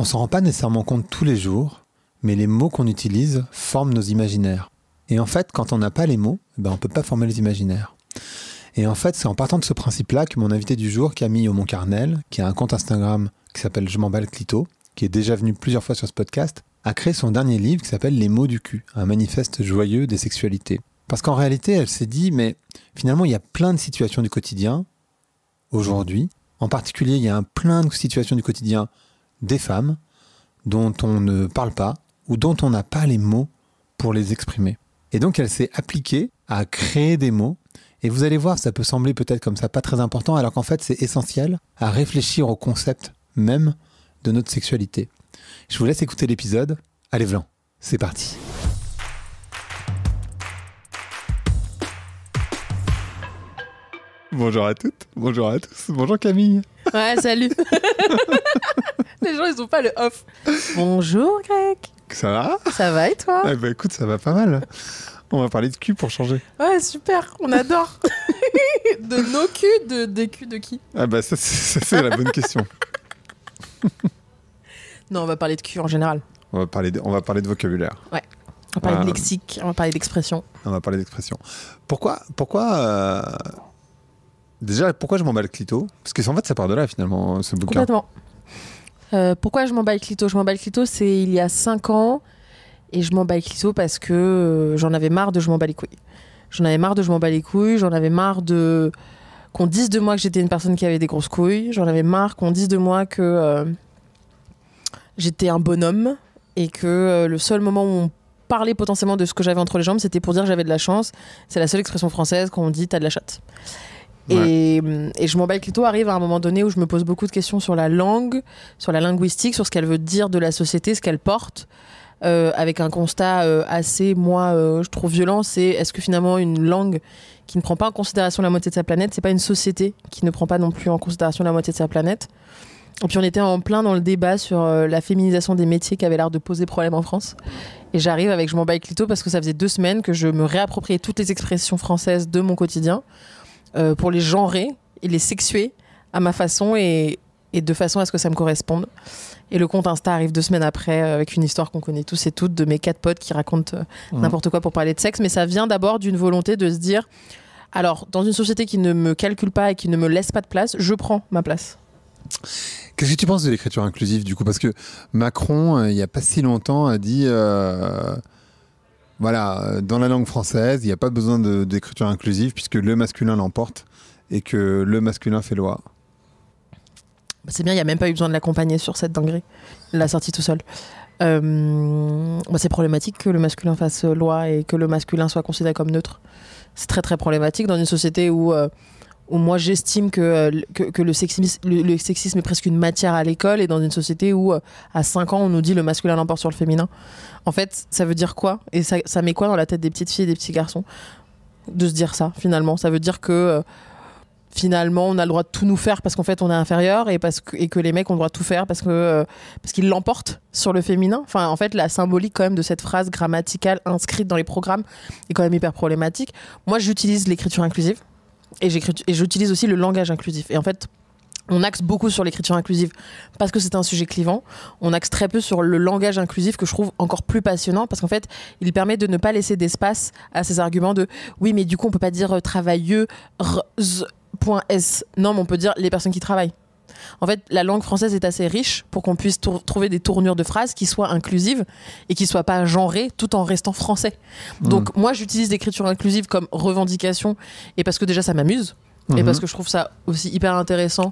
On s'en rend pas nécessairement compte tous les jours, mais les mots qu'on utilise forment nos imaginaires. Et en fait, quand on n'a pas les mots, eh ben on ne peut pas former les imaginaires. Et en fait, c'est en partant de ce principe-là que mon invité du jour, Camille Aumont-Carnel, qui a un compte Instagram qui s'appelle Je m'emballe Clito, qui est déjà venu plusieurs fois sur ce podcast, a créé son dernier livre qui s'appelle Les mots du cul, un manifeste joyeux des sexualités. Parce qu'en réalité, elle s'est dit, mais finalement, il y a plein de situations du quotidien aujourd'hui. En particulier, il y a un plein de situations du quotidien des femmes dont on ne parle pas ou dont on n'a pas les mots pour les exprimer. Et donc elle s'est appliquée à créer des mots. Et vous allez voir, ça peut sembler peut-être comme ça pas très important, alors qu'en fait c'est essentiel à réfléchir au concept même de notre sexualité. Je vous laisse écouter l'épisode. Allez Vlan, c'est parti. Bonjour à toutes, bonjour à tous, bonjour Camille. Ouais, salut. Les gens, ils ont pas le off. Bonjour, Greg. Ça va Ça va et toi bah écoute, ça va pas mal. On va parler de cul pour changer. Ouais, super, on adore. de nos culs, de, des culs de qui Ah bah ça, c'est la bonne question. non, on va parler de cul en général. On va parler de, on va parler de vocabulaire. Ouais. On va parler de euh, lexique, on va parler d'expression. On va parler d'expression. Pourquoi, pourquoi euh, déjà, pourquoi je m'en clito Parce que en fait, ça part de là finalement, ce bouquin. Complètement. Euh, pourquoi je m'en bats clito Je m'en bats clito, c'est il y a 5 ans. Et je m'en bats clito parce que euh, j'en avais marre de je m'en bats les couilles. J'en avais marre de je m'en bats les couilles. J'en avais marre de qu'on dise de moi que j'étais une personne qui avait des grosses couilles. J'en avais marre qu'on dise de moi que euh, j'étais un bonhomme et que le seul moment où on parlait potentiellement de ce que j'avais entre les jambes, c'était pour dire que j'avais de la chance. C'est la seule expression française qu'on dit t'as de la chatte. Et, je m'en bats clito arrive à un moment donné où je me pose beaucoup de questions sur la langue, sur la linguistique, sur ce qu'elle veut dire de la société, ce qu'elle porte. Euh, avec un constat euh, assez, moi, euh, je trouve violent, c'est est-ce que finalement une langue qui ne prend pas en considération la moitié de sa planète, c'est pas une société qui ne prend pas non plus en considération la moitié de sa planète Et puis on était en plein dans le débat sur la féminisation des métiers qui avait l'air de poser problème en France. Et j'arrive avec Je m'en bats avec clito parce que ça faisait deux semaines que je me réappropriais toutes les expressions françaises de mon quotidien euh, pour les genrer et les sexuer à ma façon et, de façon à ce que ça me corresponde. Et le compte Insta arrive deux semaines après euh, avec une histoire qu'on connaît tous et toutes de mes quatre potes qui racontent euh, mhm. n'importe quoi pour parler de sexe. Mais ça vient d'abord d'une volonté de se dire, alors dans une société qui ne me calcule pas et qui ne me laisse pas de place, je prends ma place. Qu'est-ce que tu penses de l'écriture inclusive du coup Parce que Macron, il n'y a pas si longtemps, a dit... Voilà, euh, dans la langue française, il n'y a pas besoin d'écriture inclusive puisque le masculin l'emporte et que le masculin fait loi. Bah, c'est bien, il n'y a même pas eu besoin de l'accompagner sur cette dinguerie. l'a sorti tout seul. Euh, bah, c'est problématique que le masculin fasse loi et que le masculin soit considéré comme neutre. C'est très très problématique dans une société où euh, où moi j'estime que, euh, que, le, sexisme, le, sexisme est presque une matière à l'école et dans une société où euh, à 5 ans on nous dit le masculin l'emporte sur le féminin. En fait, ça veut dire quoi Et ça, ça, met quoi dans la tête des petites filles et des petits garçons de se dire ça finalement Ça veut dire que euh, finalement on a le droit de tout nous faire parce qu'en fait on est inférieur et, parce que, et que les mecs ont le droit de tout faire parce que parce qu'ils l'emportent sur le féminin. Enfin, en fait, la symbolique quand même de cette phrase grammaticale inscrite dans les programmes est quand même hyper problématique. Moi, j'utilise l'écriture inclusive et j'utilise aussi le langage inclusif. Et en fait, on axe beaucoup sur l'écriture inclusive parce que c'est un sujet clivant. On axe très peu sur le langage inclusif que je trouve encore plus passionnant parce qu'en fait, il permet de ne pas laisser d'espace à ces arguments de oui, mais du coup, on peut pas dire euh, travailleux, Non, mais on peut dire les personnes qui travaillent. En fait, la langue française est assez riche pour qu'on puisse trouver des tournures de phrases qui soient inclusives et qui soient pas genrées tout en restant français. Donc mm. moi, j'utilise l'écriture inclusive comme revendication et parce que déjà ça m'amuse et parce mm-hmm. que je trouve ça aussi hyper intéressant.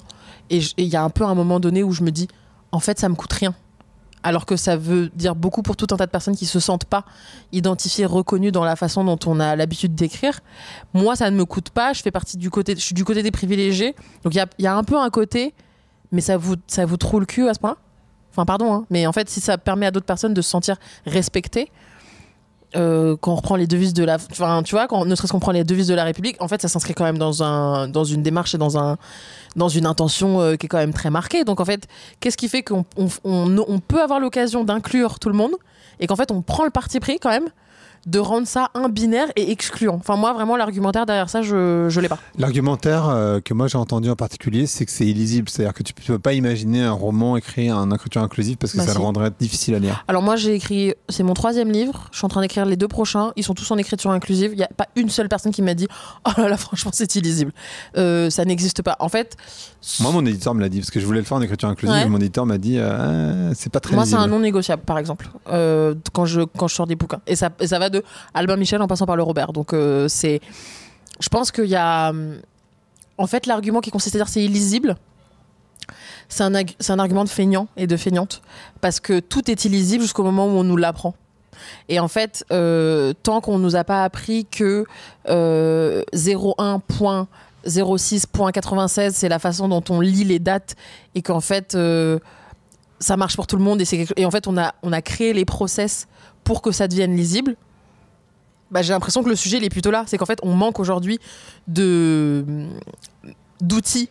Et il y a un peu un moment donné où je me dis, en fait, ça me coûte rien alors que ça veut dire beaucoup pour tout un tas de personnes qui se sentent pas identifiées, reconnues dans la façon dont on a l'habitude d'écrire. Moi, ça ne me coûte pas. Je fais partie du côté, je suis du côté des privilégiés. Donc il y a, un peu un côté mais ça vous, ça vous trouve le cul à ce point-là Enfin, pardon, hein, mais en fait, si ça permet à d'autres personnes de se sentir respectées, euh, quand on reprend les devises de la. Enfin, tu vois, quand, ne serait-ce qu'on prend les devises de la République, en fait, ça s'inscrit quand même dans, un, dans une démarche et dans, un, dans une intention euh, qui est quand même très marquée. Donc, en fait, qu'est-ce qui fait qu'on on peut avoir l'occasion d'inclure tout le monde et qu'en fait, on prend le parti pris quand même de rendre ça un binaire et excluant. Enfin, moi, vraiment, l'argumentaire derrière ça, je ne l'ai pas. L'argumentaire euh, que moi j'ai entendu en particulier, c'est que c'est illisible. C'est-à-dire que tu ne peux pas imaginer un roman écrit en écriture inclusive parce que bah, ça le rendrait difficile à lire. Alors, moi, j'ai écrit, c'est mon troisième livre. Je suis en train d'écrire les deux prochains. Ils sont tous en écriture inclusive. Il n'y a pas une seule personne qui m'a dit Oh là là, franchement, c'est illisible. Euh, ça n'existe pas. En fait. Moi, mon éditeur me l'a dit parce que je voulais le faire en écriture inclusive. mon éditeur m'a dit euh, C'est pas très Moi, c'est un non négociable, par exemple, quand, je, quand je sors des bouquins. Et ça, ça va de Albin Michel en passant par le Robert. Donc euh, c'est, je pense qu'il y a, en fait, l'argument qui consiste à dire c'est illisible. C'est un, argument de feignant et de feignante parce que tout est illisible jusqu'au moment où on nous l'apprend. Et en fait, euh, tant qu'on nous a pas appris que 01.06.96, euh, c'est la façon dont on lit les dates et qu'en fait, ça marche pour tout le monde. Et, et en fait, on a, on a créé les process pour que ça devienne lisible bah, j'ai l'impression que le sujet il est plutôt là. C'est qu'en fait, on manque aujourd'hui de d'outils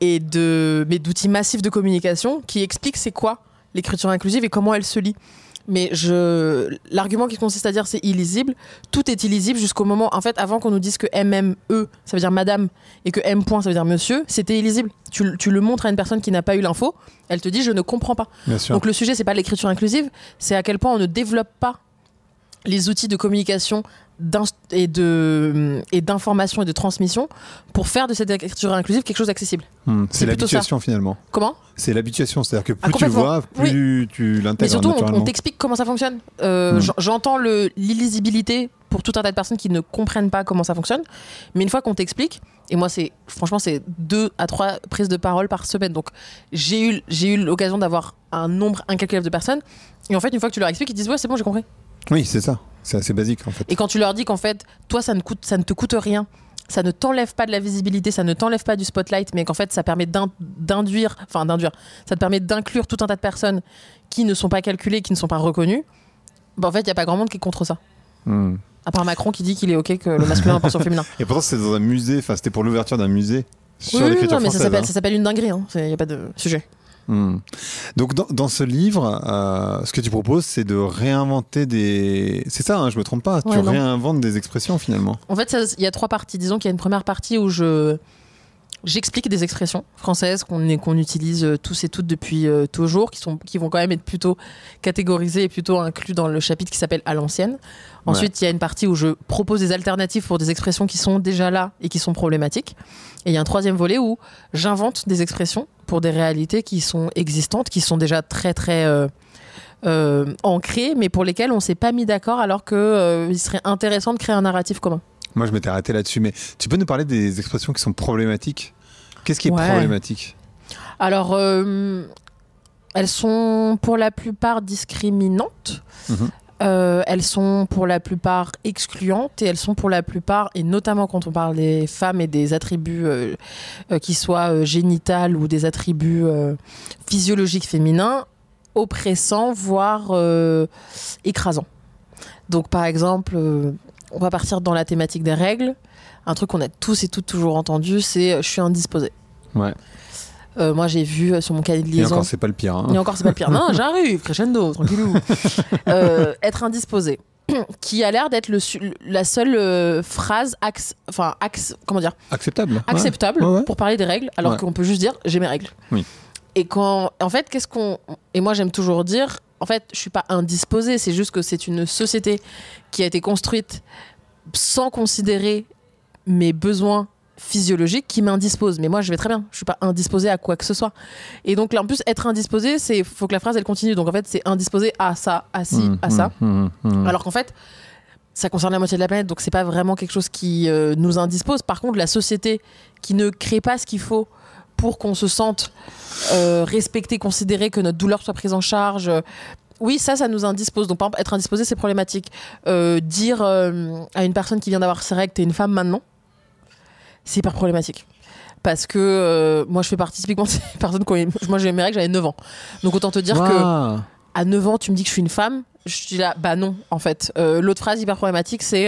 et de mais d'outils massifs de communication qui expliquent c'est quoi l'écriture inclusive et comment elle se lit. Mais je l'argument qui consiste à dire c'est illisible, tout est illisible jusqu'au moment en fait avant qu'on nous dise que MME ça veut dire madame et que M point ça veut dire monsieur, c'était illisible. Tu, tu, le montres à une personne qui n'a pas eu l'info, elle te dit je ne comprends pas. Donc le sujet c'est pas l'écriture inclusive, c'est à quel point on ne développe pas les outils de communication et d'information et de transmission pour faire de cette écriture inclusive quelque chose d'accessible. Hmm, c'est l'habituation finalement. Comment C'est l'habituation, c'est-à-dire que ah, plus tu vois, plus tu l'intègres. Mais surtout, on, t'explique comment ça fonctionne. Euh, hmm. J'entends l'illisibilité pour tout un tas de personnes qui ne comprennent pas comment ça fonctionne, mais une fois qu'on t'explique, et moi c'est franchement c'est deux à trois prises de parole par semaine, donc j'ai eu j'ai eu l'occasion d'avoir un nombre incalculable de personnes, et en fait une fois que tu leur expliques, ils disent ouais c'est bon j'ai compris. Oui, c'est ça. C'est assez basique en fait. Et quand tu leur dis qu'en fait, toi, ça ne, coûte, te coûte rien, ça ne t'enlève pas de la visibilité, ça ne t'enlève pas du spotlight, mais qu'en fait, ça permet d'induire, enfin d'induire, ça te permet d'inclure tout un tas de personnes qui ne sont pas calculées, qui ne sont pas reconnues, bah, en fait, il n'y a pas grand monde qui est contre ça. Hmm. À part Macron qui dit qu'il est OK que le masculin sur le féminin. Et pourtant, c'était dans un musée, enfin, c'était pour l'ouverture d'un musée. Sur oui, non, mais hein. ça s'appelle une dinguerie, il hein. n'y a pas de sujet. Hmm. Donc dans, ce livre, euh, ce que tu proposes, c'est de réinventer des... C'est ça, je hein, je me trompe pas, tu réinventes des expressions finalement. En fait, il y a trois parties. Disons qu'il y a une première partie où je j'explique des expressions françaises qu'on utilise euh, tous et toutes depuis euh, toujours, qui, sont, qui vont quand même être plutôt catégorisées et plutôt incluses dans le chapitre qui s'appelle À l'ancienne. Ensuite, il y a une partie où je propose des alternatives pour des expressions qui sont déjà là et qui sont problématiques. Et il y a un troisième volet où j'invente des expressions pour des réalités qui sont existantes, qui sont déjà très très euh, ancrées, mais pour lesquelles on ne s'est pas mis d'accord alors qu'il serait intéressant de créer un narratif commun. Moi, je m'étais arrêté là-dessus, mais tu peux nous parler des expressions qui sont problématiques Qu'est-ce qui est problématique Alors, euh, elles sont pour la plupart discriminantes. Mhm. Euh, elles sont pour la plupart excluantes et elles sont pour la plupart, et notamment quand on parle des femmes et des attributs euh, qui soient génitales ou des attributs physiologiques féminins, oppressants, voire écrasants. Donc par exemple, on va partir dans la thématique des règles. Un truc qu'on a tous et toutes toujours entendu, c'est euh, je suis indisposé. Ouais. Euh, moi, j'ai vu euh, sur mon cahier de liaison. Et encore, c'est pas le pire. Hein. Et encore, c'est pas le pire. Non, j'arrive, crescendo, tranquillou. euh, être indisposé, qui a l'air d'être la seule phrase enfin comment dire Acceptable. Acceptable pour parler des règles, alors qu'on peut juste dire j'ai mes règles. Et quand, en fait, qu'est-ce qu'on, et moi j'aime toujours dire, en fait, je suis pas indisposée, c'est juste que c'est une société qui a été construite sans considérer mes besoins physiologiques qui m'indisposent. Mais moi, je vais très bien, je suis pas indisposée à quoi que ce soit. Et donc, là, en plus, être indisposée, c'est faut que la phrase elle continue. Donc, en fait, c'est indisposée à ça, à ci, mmh, à ça. Mmh, mmh, Alors qu'en fait, ça concerne la moitié de la planète, donc c'est pas vraiment quelque chose qui euh, nous indispose. Par contre, la société qui ne crée pas ce qu'il faut pour qu'on se sente euh, respecté, considéré, que notre douleur soit prise en charge. Oui, ça, ça nous indispose. Donc, être indisposé, c'est problématique. Euh, dire euh, à une personne qui vient d'avoir ses règles, t'es une femme maintenant, c'est hyper problématique parce que moi je fais partie typiquement des personnes quand moi j'ai mes règles j'avais 9 ans donc autant te dire que à 9 ans tu me dis que je suis une femme je suis là bah non en fait l'autre phrase hyper problématique c'est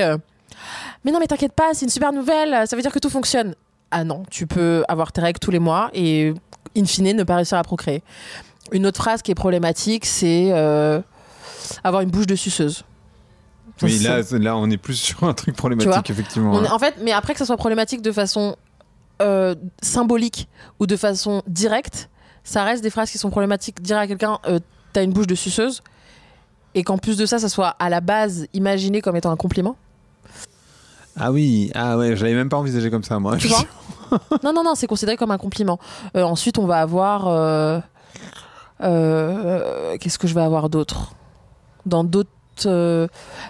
mais non mais t'inquiète pas c'est une super nouvelle ça veut dire que tout fonctionne ah non, tu peux avoir tes règles tous les mois et in fine ne pas réussir à procréer. Une autre phrase qui est problématique, c'est euh, avoir une bouche de suceuse. oui, là, là, on est plus sur un truc problématique, effectivement. en fait, mais après que ça soit problématique de façon euh, symbolique ou de façon directe, ça reste des phrases qui sont problématiques. Dire à quelqu'un, euh, t'as une bouche de suceuse, et qu'en plus de ça, ça soit à la base imaginé comme étant un compliment. Ah oui, ah ouais, je même pas envisagé comme ça, moi. non, non, non, c'est considéré comme un compliment. Euh, ensuite, on va avoir. Euh, euh, qu'est-ce que je vais avoir d'autre Dans d'autres.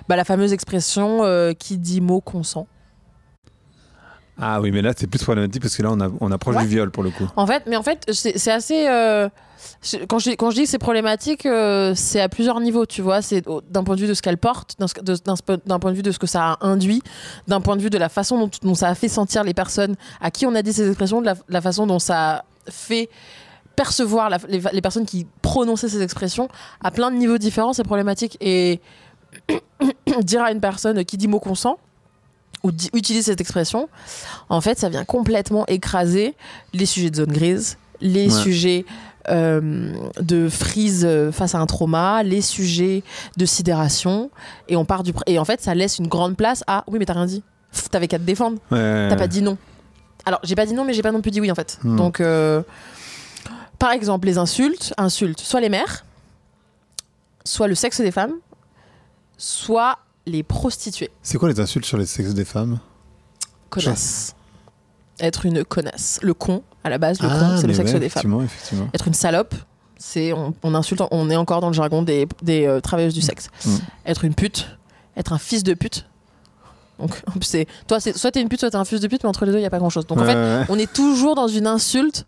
Bah, la fameuse expression qui dit mot consent. Ah oui, mais là, c'est plus problématique parce que là, on, approche du viol pour le coup. En fait, mais en fait, c'est assez quand je, quand je dis que c'est problématique, euh, c'est à plusieurs niveaux, tu vois. C'est d'un point de vue de ce qu'elle porte, d'un point de vue de ce que ça a induit, d'un point de vue de la façon dont, ça a fait sentir les personnes à qui on a dit ces expressions, de la, façon dont ça fait percevoir les, personnes qui prononçaient ces expressions. À plein de niveaux différents, c'est problématique. Et dire à une personne qui dit mot consent, ou utilise cette expression, en fait, ça vient complètement écraser les sujets de zone grise, les sujets euh, de frise euh, face à un trauma, les sujets de sidération, et on part du et en fait ça laisse une grande place à oui mais t'as rien dit, t'avais qu'à te défendre, t'as pas dit non. Alors j'ai pas dit non mais j'ai pas non plus dit oui en fait. Hmm. Donc euh, par exemple les insultes, insultes soit les mères, soit le sexe des femmes, soit les prostituées. C'est quoi les insultes sur le sexe des femmes? Connasse être une connasse. Le con, à la base, le con, ah, c'est le sexe des femmes. Être une salope, c'est on, insulte, on est encore dans le jargon des, euh, travailleuses du mm. sexe. Mm. Être une pute, être un fils de pute. Donc, c'est toi, c'est soit t'es une pute, soit t'es un fils de pute, mais entre les deux, il y a pas grand chose. Donc, en fait, on est toujours dans une insulte.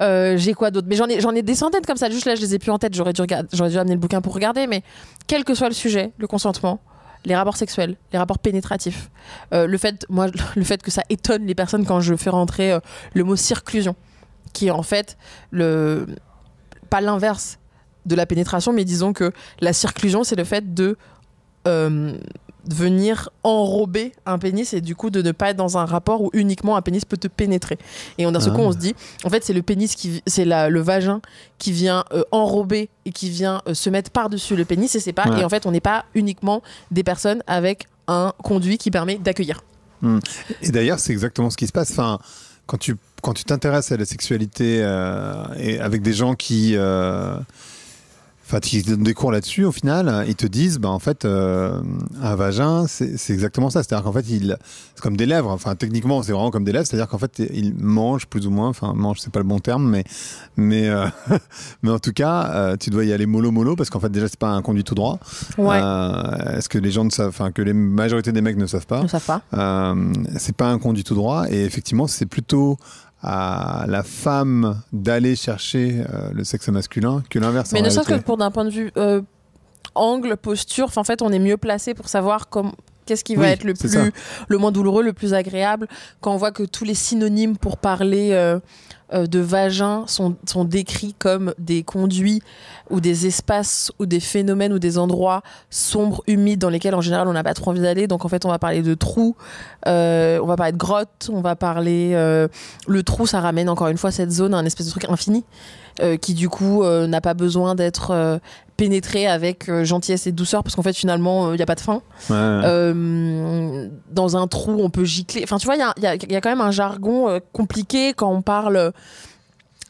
Euh, j'ai quoi d'autre Mais j'en ai, j'en ai des centaines comme ça. Juste là, je les ai plus en tête. J'aurais dû, j'aurais dû amener le bouquin pour regarder. Mais quel que soit le sujet, le consentement, les rapports sexuels, les rapports pénétratifs. Euh, le, fait, moi, le fait que ça étonne les personnes quand je fais rentrer euh, le mot circlusion, qui est en fait le, pas l'inverse de la pénétration, mais disons que la circlusion, c'est le fait de euh, venir enrober un pénis et du coup de ne pas être dans un rapport où uniquement un pénis peut te pénétrer. Et d'un ah. coup, on se dit, en fait, c'est le pénis qui, c'est le vagin qui vient euh, enrober et qui vient euh, se mettre par-dessus le pénis et c'est pas. Et en fait, on n'est pas uniquement des personnes avec un conduit qui permet d'accueillir. Hmm. Et d'ailleurs, c'est exactement ce qui se passe. Enfin, quand tu quand tu t'intéresses à la sexualité euh, et avec des gens qui Enfin, ils donnent des cours là-dessus, au final, ils te disent, bah, en fait, euh, un vagin, c'est exactement ça. C'est-à-dire qu'en fait, c'est comme des lèvres. Enfin, techniquement, c'est vraiment comme des lèvres. C'est-à-dire qu'en fait, ils mangent plus ou moins. Enfin, mange, c'est pas le bon terme, mais, mais, euh, en tout cas, euh, tu dois y aller mollo mollo parce qu'en fait, déjà, c'est pas un conduit tout droit. est-ce que les gens ne savent, enfin, que les majorités des mecs ne savent pas. Ne savent pas. c'est pas un conduit tout droit. Et effectivement, c'est plutôt à la femme d'aller chercher euh, le sexe masculin que l'inverse. Mais ne serait-ce que pour d'un point de vue euh, angle, posture, en fait, on est mieux placé pour savoir comment. Qu'est-ce qui va être le plus, le moins douloureux, le plus agréable Quand on voit que tous les synonymes pour parler euh, euh, de vagins sont, décrits comme des conduits ou des espaces ou des phénomènes ou des endroits sombres, humides, dans lesquels en général on n'a pas trop envie d'aller. Donc en fait, on va parler de trous, euh, on va parler de grottes, on va parler. Euh, le trou, ça ramène encore une fois cette zone à un espèce de truc infini. Euh, qui du coup euh, n'a pas besoin d'être euh, pénétré avec gentillesse et douceur parce qu'en fait finalement il n'y a pas de fin. dans un trou on peut gicler. Enfin tu vois il y a, quand même un jargon compliqué quand on parle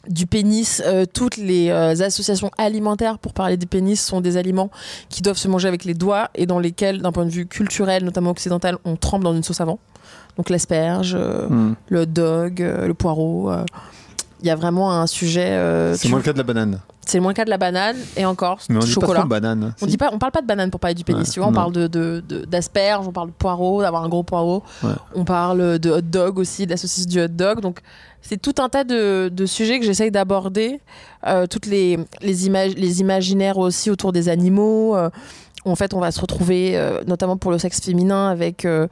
du pénis, toutes les associations alimentaires pour parler du pénis sont des aliments qui doivent se manger avec les doigts et dans lesquels, d'un point de vue culturel, notamment occidental, on trempe dans une sauce avant. Donc l'asperge, hmm. le dog, le poireau il y a vraiment un sujet. Euh, c'est moins le cas de la banane. C'est moins le cas de la banane et encore Mais chocolat. On ne dit pas, on parle pas de banane pour parler du pénis. on parle de, d'asperges, on parle de poireaux, d'avoir un gros poireau. On parle de hot dog aussi, de la saucisse du hot dog. Donc c'est tout un tas de, de sujets que j'essaye d'aborder. Euh, toutes les les, les imaginaires aussi autour des animaux. Euh, en fait, on va se retrouver, euh, notamment pour le sexe féminin, avec euh,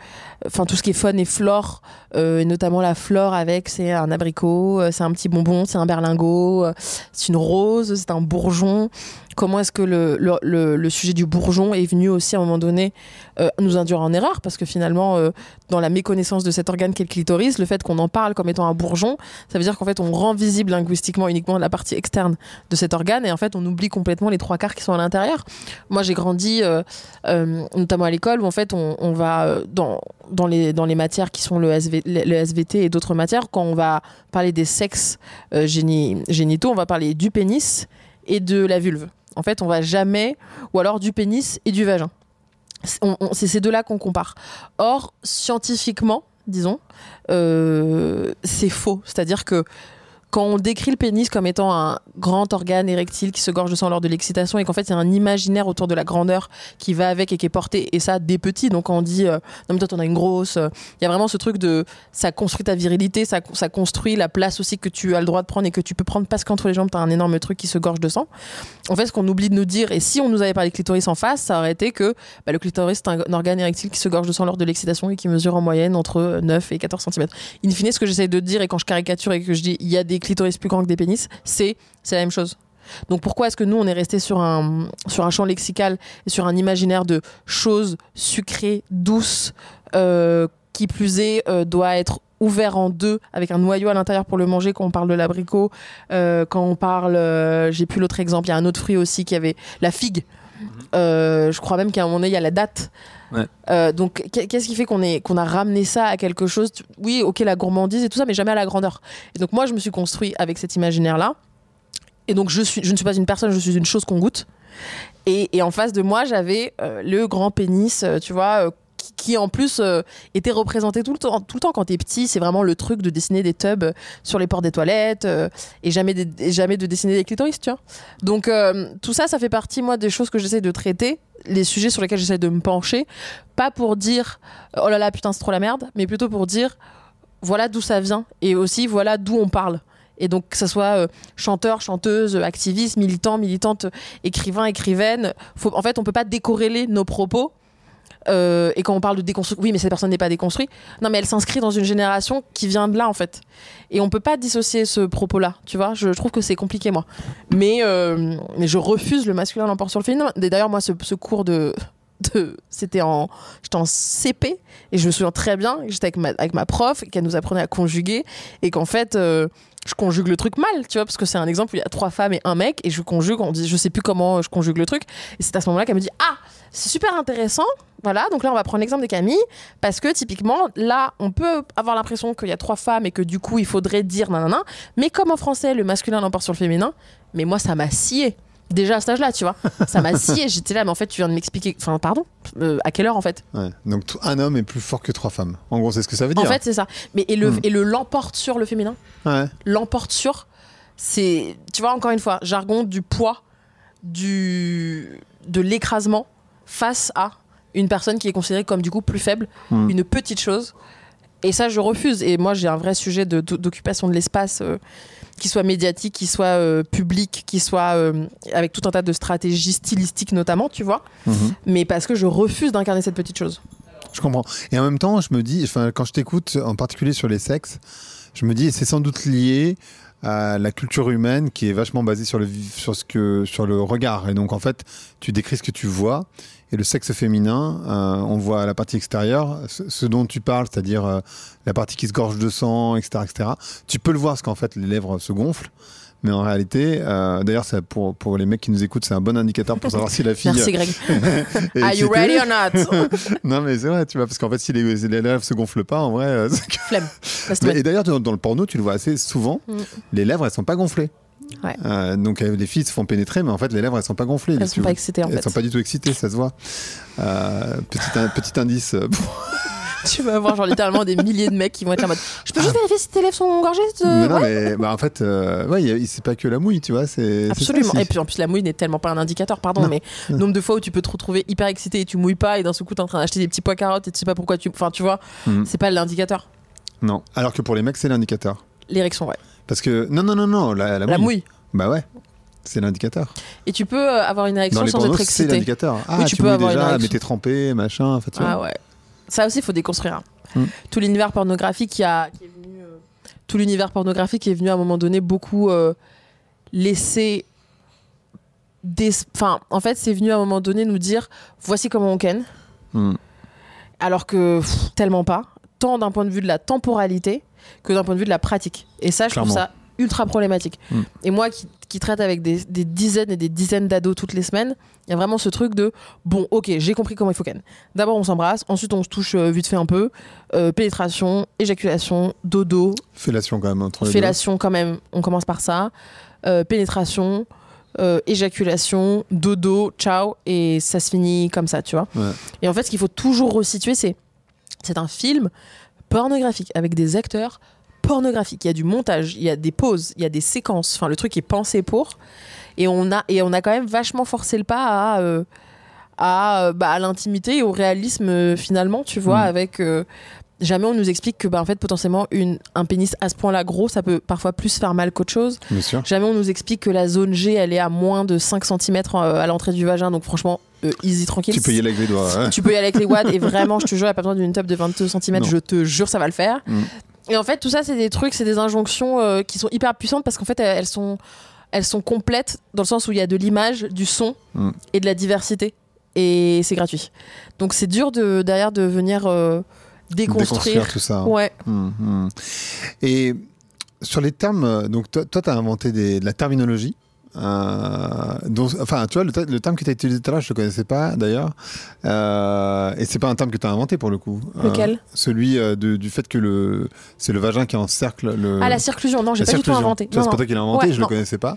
enfin tout ce qui est faune et flore, euh, et notamment la flore avec c'est un abricot, c'est un petit bonbon, c'est un berlingot, c'est une rose, c'est un bourgeon, comment est-ce que le, sujet du bourgeon est venu aussi à un moment donné euh, nous induire en erreur parce que finalement euh, dans la méconnaissance de cet organe qu'est le clitoris le fait qu'on en parle comme étant un bourgeon ça veut dire qu'en fait on rend visible linguistiquement uniquement la partie externe de cet organe et en fait on oublie complètement les trois quarts qui sont à l'intérieur moi j'ai grandi euh, notamment à l'école où en fait on, va dans, les, matières qui sont le, le, SVT et d'autres matières quand on va parler des sexes génitaux on va parler du pénis et de la vulve. En fait, on va jamais, ou alors du pénis et du vagin. C'est ces deux-là qu'on compare. Or, scientifiquement, disons, euh, c'est faux. C'est-à-dire que quand on décrit le pénis comme étant un grand organe érectile qui se gorge de sang lors de l'excitation et qu'en fait c'est un imaginaire autour de la grandeur qui va avec et qui est porté et ça des petits donc quand on dit euh, non mais toi t'en as une grosse euh il y a vraiment ce truc de ça construit ta virilité ça, ça construit la place aussi que tu as le droit de prendre et que tu peux prendre parce qu'entre les jambes t'as un énorme truc qui se gorge de sang en fait ce qu'on oublie de nous dire et si on nous avait parlé de clitoris en face ça aurait été que bah, le clitoris c'est un, organe érectile qui se gorge de sang lors de l'excitation et qui mesure en moyenne entre 9 et 14 cm in fine ce que j'essaie de dire et quand je caricature et que je dis il y a des clitoris plus grand que des pénis, c'est la même chose. Donc pourquoi est-ce que nous, on est resté sur un, sur un champ lexical et sur un imaginaire de choses sucrées, douces, euh, qui plus est, euh, doit être ouvert en deux avec un noyau à l'intérieur pour le manger quand on parle de l'abricot, euh, quand on parle, j'ai plus l'autre exemple, il y a un autre fruit aussi qui avait la figue. Mhm. je crois même qu'à un moment donné, il y a la date. Euh, donc, qu'est-ce qui fait qu'on a ramené ça à quelque chose Oui, ok, la gourmandise et tout ça, mais jamais à la grandeur. Et donc, moi, je me suis construit avec cet imaginaire-là. Et donc, je, ne suis pas une personne, je suis une chose qu'on goûte. Et, en face de moi, j'avais euh, le grand pénis, euh, tu vois, qui, en plus était représenté tout le temps. Tout le temps quand t'es petit, c'est vraiment le truc de dessiner des tubs sur les portes des toilettes et jamais, jamais de dessiner des clitoris, tu vois. Donc tout ça, ça fait partie moi des choses que j'essaie de traiter les sujets sur lesquels j'essaie de me pencher, pas pour dire oh là là putain c'est trop la merde, mais plutôt pour dire voilà d'où ça vient et aussi voilà d'où on parle. Et donc que ce soit euh, chanteur, chanteuse, activiste, militant, militante, écrivain, écrivaine, en fait on peut pas décorréler nos propos euh, et quand on parle de déconstruire, oui, mais cette personne n'est pas déconstruite. Non, mais elle s'inscrit dans une génération qui vient de là, en fait. Et on peut pas dissocier ce propos-là, tu vois. Je, trouve que c'est compliqué, moi. Mais, euh, mais je refuse le masculin l'emporte sur le féminin. D'ailleurs, moi, ce, cours de. C'était en. J'étais en CP, et je me souviens très bien j'étais avec ma, avec ma prof, qu'elle nous apprenait à conjuguer, et qu'en fait. Euh, je conjugue le truc mal, tu vois, parce que c'est un exemple où il y a trois femmes et un mec, et je conjugue, on dit, je sais plus comment je conjugue le truc, et c'est à ce moment-là qu'elle me dit, ah, c'est super intéressant. Voilà, donc là, on va prendre l'exemple de Camille, parce que typiquement, là, on peut avoir l'impression qu'il y a trois femmes et que du coup, il faudrait dire nanana, mais comme en français, le masculin l'emporte sur le féminin, mais moi, ça m'a scié. Déjà à cet âge-là, tu vois. Ça m'a scié. J'étais là, mais en fait, tu viens de m'expliquer. Enfin, pardon, euh, à quelle heure en fait ouais, Donc, un homme est plus fort que trois femmes. En gros, c'est ce que ça veut dire. En fait, c'est ça. Mais et le, hmm. et le l'emporte sur le féminin ouais. L'emporte sur, c'est. Tu vois, encore une fois, jargon du poids, du de l'écrasement face à une personne qui est considérée comme du coup plus faible, hmm. une petite chose. Et ça, je refuse. Et moi, j'ai un vrai sujet d'occupation de, l'espace, euh, qui soit médiatique, qui soit euh, public, qui soit euh, avec tout un tas de stratégies stylistiques notamment, tu vois. Hmm. Mais parce que je refuse d'incarner cette petite chose. Je comprends. Et en même temps, je me dis, quand je t'écoute, en particulier sur les sexes, je me dis, c'est sans doute lié à la culture humaine qui est vachement basée sur le, sur, ce que, sur le regard. Et donc, en fait, tu décris ce que tu vois et le sexe féminin, euh, on voit la partie extérieure, ce, dont tu parles, c'est-à-dire euh, la partie qui se gorge de sang, etc., etc. Tu peux le voir parce qu'en fait, les lèvres se gonflent. Mais en réalité, euh, d'ailleurs, pour, pour les mecs qui nous écoutent, c'est un bon indicateur pour savoir si la fille. Merci Greg. Are you ready or not Non, mais c'est vrai, tu vois, parce qu'en fait, si les, lèvres lèvres se gonflent pas, en vrai. Flemme. et d'ailleurs, dans, le porno, tu le vois assez souvent, mm. les lèvres, elles sont pas gonflées. Euh, donc euh, les filles se font pénétrer, mais en fait les lèvres elles sont pas gonflées. Elles sont pas excitées. En elles sont pas du tout excitées, ça se voit. Euh, petit, indice. tu vas avoir genre littéralement des milliers de mecs qui vont être en mode je peux juste vérifier si tes lèvres sont gorgées non mais bah, en fait ouais c'est pas que la mouille tu vois c'est absolument et puis en plus la mouille n'est tellement pas un indicateur pardon mais le nombre de fois où tu peux te retrouver hyper excité et tu mouilles pas et d'un seul coup t'es en train d'acheter des petits pois carottes et tu sais pas pourquoi tu enfin tu vois mhm. c'est pas l'indicateur non alors que pour les mecs c'est l'indicateur L'érection, ouais. Parce que. Non, non, non, non, la, mouille. Bah ouais. C'est l'indicateur. Et tu peux euh, avoir une érection sans être excité. C'est l'indicateur. Ah, tu, peux avoir déjà, mais t'es trempé, machin. En fait, ah ouais. Ça aussi, il faut déconstruire. Hein. Hmm. Tout l'univers pornographique qui, a, est venu. Euh, tout l'univers pornographique est venu à un moment donné beaucoup euh, laisser. Des... Enfin, en fait, c'est venu à un moment donné nous dire voici comment on ken. Hmm. Alors que tellement pas. Tant d'un point de vue de la temporalité que d'un point de vue de la pratique. Et ça, je trouve ça ultra problématique. Hmm. Et moi qui, traite avec des, dizaines et des dizaines d'ados toutes les semaines, il y a vraiment ce truc de bon, ok, j'ai compris comment il faut qu'elle D'abord, on s'embrasse, ensuite, on se touche euh, vite fait un peu. Euh, pénétration, éjaculation, dodo. Fellation quand même entre les Fellation quand même, on commence par ça. Euh, pénétration. éjaculation, dodo, ciao, et ça se finit comme ça, tu vois. Et en fait, ce qu'il faut toujours resituer, c'est c'est un film pornographique, avec des acteurs pornographiques. Il y a du montage, il y a des pauses, il y a des séquences. Enfin, le truc est pensé pour. Et on a, et on a quand même vachement forcé le pas à, euh, à, euh, bah, à l'intimité et au réalisme, euh, finalement, tu vois, mm. avec jamais on nous explique que bah, en fait potentiellement une, un pénis à ce point-là gros, ça peut parfois plus faire mal qu'autre chose. Jamais on nous explique que la zone G, elle est à moins de 5 cm euh, à l'entrée du vagin, donc franchement, euh, easy tranquille. Tu peux y aller avec les doigts. Hein. Tu peux y aller avec les wads et vraiment, je te jure, il n'y a pas besoin d'une top de 22 cm, je te jure, ça va le faire. Mm. Et en fait, tout ça, c'est des trucs, c'est des injonctions euh, qui sont hyper puissantes parce qu'en fait, elles sont, elles sont complètes dans le sens où il y a de l'image, du son mm. et de la diversité. Et c'est gratuit. Donc c'est dur de, derrière de venir déconstruire. tout ça. Hein. Ouais. Mm-hmm. Et sur les termes, euh, donc toi, tu as inventé des, de la terminologie. Euh, enfin, tu vois, le, terme que tu as utilisé tout à l'heure, je ne le connaissais pas d'ailleurs. Euh, et c'est pas un terme que tu as inventé pour le coup. Euh, Lequel Celui du fait que le, c'est le vagin qui encercle le. Ah, la circlusion, non, j'ai pas du tout inventé. C'est pas toi qui l'as inventé, je ne le connaissais pas.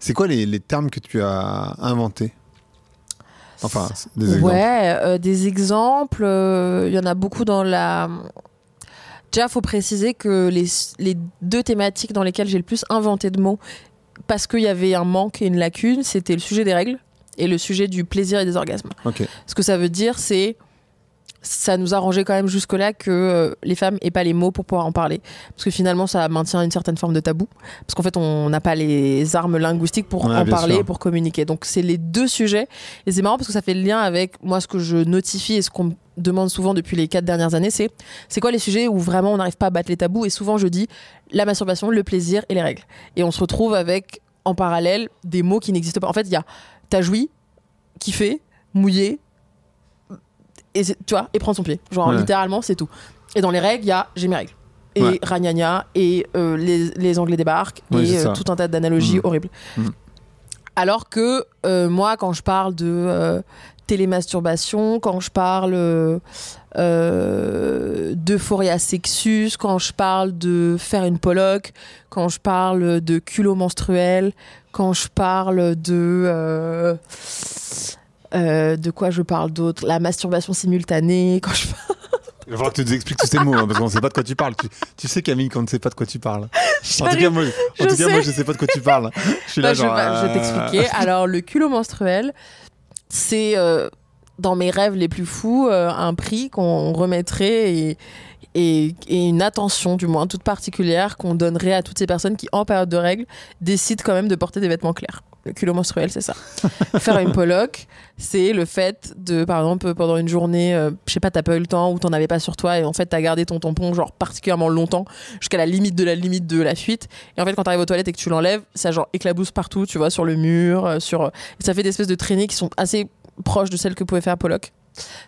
c'est quoi les, les, termes que tu as inventés Enfin, des exemples. Ouais, euh, des exemples. Euh, il y en a beaucoup dans la. Déjà, faut préciser que les, les deux thématiques dans lesquelles j'ai le plus inventé de mots, parce qu'il y avait un manque et une lacune, c'était le sujet des règles et le sujet du plaisir et des orgasmes. Ce que ça veut dire, c'est ça nous arrangeait quand même jusque-là que euh, les femmes aient pas les mots pour pouvoir en parler. Parce que finalement, ça maintient une certaine forme de tabou. Parce qu'en fait, on n'a pas les armes linguistiques pour en parler, pour communiquer. Donc, c'est les deux sujets. Et c'est marrant parce que ça fait le lien avec moi, ce que je notifie et ce qu'on me demande souvent depuis les quatre dernières années c'est c'est quoi les sujets où vraiment on n'arrive pas à battre les tabous Et souvent, je dis la masturbation, le plaisir et les règles. Et on se retrouve avec, en parallèle, des mots qui n'existent pas. En fait, il y a t'as joui, kiffé, mouillé, et tu vois, et prend son pied. Genre littéralement, c'est tout. Et dans les règles, il y a j'ai mes règles. Et ouais. et euh, les, les, Anglais débarquent, et euh, tout un tas d'analogies mm. horribles. Mm. Alors que euh, moi, quand je parle de télémasturbation, quand je parle d'euphoria sexus, quand je parle de faire une poloc, quand je parle de culot menstruel, quand je parle de euh, de quoi je parle d'autre La masturbation simultanée, quand je parle. Il va falloir que tu nous expliques tous ces mots, hein, parce qu'on ne sait pas de quoi tu parles. Tu, sais, Camille, qu'on ne sait pas de quoi tu parles. En tout cas, moi, je ne sais pas de quoi tu parles. Je suis là, je, vais euh, t'expliquer. Alors, le culot menstruel, c'est euh, dans mes rêves les plus fous un prix qu'on remettrait et, et, et, une attention, du moins toute particulière, qu'on donnerait à toutes ces personnes qui, en période de règles, décident quand même de porter des vêtements clairs le culot menstruel, c'est ça. Faire une poloc, c'est le fait de, par exemple, pendant une journée, euh, je sais pas, t'as pas eu le temps ou t'en avais pas sur toi et en fait t'as gardé ton tampon genre particulièrement longtemps jusqu'à la limite de la limite de la fuite. Et en fait, quand t'arrives aux toilettes et que tu l'enlèves, ça genre éclabousse partout, tu vois, sur le mur, euh, sur. ça fait des espèces de traînées qui sont assez proches de celles que pouvait faire Pollock.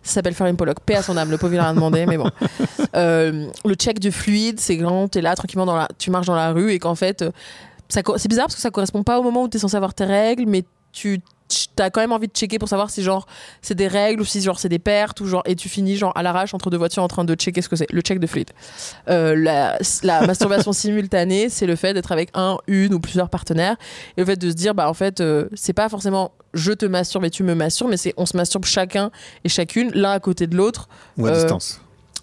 Ça s'appelle faire une Pollock. Paix à son âme, le pauvre il a rien demandé, mais bon. Euh, le check du fluide, c'est grand, t'es là tranquillement, dans la... tu marches dans la rue et qu'en fait c'est bizarre parce que ça correspond pas au moment où tu es censé avoir tes règles, mais tu as quand même envie de checker pour savoir si genre c'est des règles ou si genre c'est des pertes ou genre et tu finis genre à l'arrache entre deux voitures en train de checker ce que c'est le check de fluide euh, la, masturbation simultanée c'est le fait d'être avec un une ou plusieurs partenaires et le fait de se dire bah en fait euh, c'est pas forcément je te masturbe et tu me masturbes mais c'est on se masturbe chacun et chacune l'un à côté de l'autre ou à euh, distance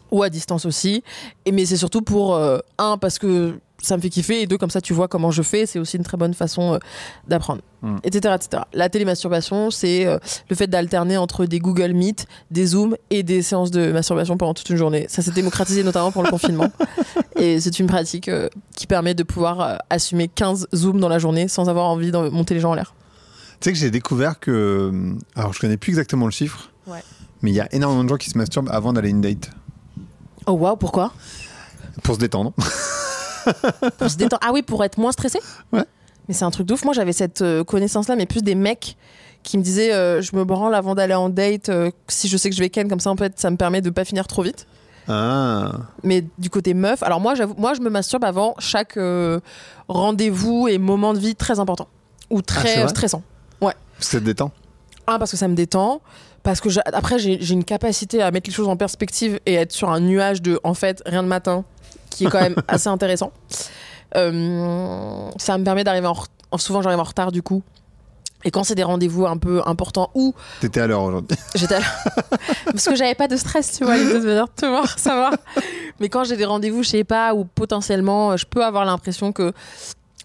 ou à distance aussi et mais c'est surtout pour un parce que ça me fait kiffer. Et deux, comme ça, tu vois comment je fais. C'est aussi une très bonne façon euh, d'apprendre, etc., hmm. etc. La télémasturbation, c'est euh, le fait d'alterner entre des Google Meet, des Zooms et des séances de masturbation pendant toute une journée. Ça s'est démocratisé notamment pour le confinement. Et c'est une pratique euh, qui permet de pouvoir assumer 15 Zooms dans la journée sans avoir envie de monter les gens en l'air. Tu sais que j'ai découvert que. Alors, je connais plus exactement le chiffre. Mais il y a énormément de gens qui se masturbent avant d'aller en date. Oh waouh, pourquoi Pour se détendre. pour Ah oui, pour être moins stressé Ouais. Mais c'est un truc de ouf. Moi, j'avais cette euh, connaissance-là, mais plus des mecs qui me disaient euh, Je me branle avant d'aller en date. Euh, si je sais que je vais ken, comme ça, en fait, ça me permet de pas finir trop vite. Ah. Mais du côté meuf, alors moi, moi je me masturbe avant chaque rendez-vous et moment de vie très important ou ah, très stressant. Ouais. Parce que ça te détend ah parce que ça me détend. Parce que après, j'ai une capacité à mettre les choses en perspective et être sur un nuage de en fait, rien de matin, qui est quand même assez intéressant. Euh, ça me permet d'arriver en Souvent, j'arrive en retard du coup. Et quand c'est des rendez-vous un peu importants ou. T'étais à l'heure aujourd'hui. J'étais Parce que j'avais pas de stress, tu vois, se venir te voir, ça va. Mais quand j'ai des rendez-vous, je sais pas, ou potentiellement je peux avoir l'impression que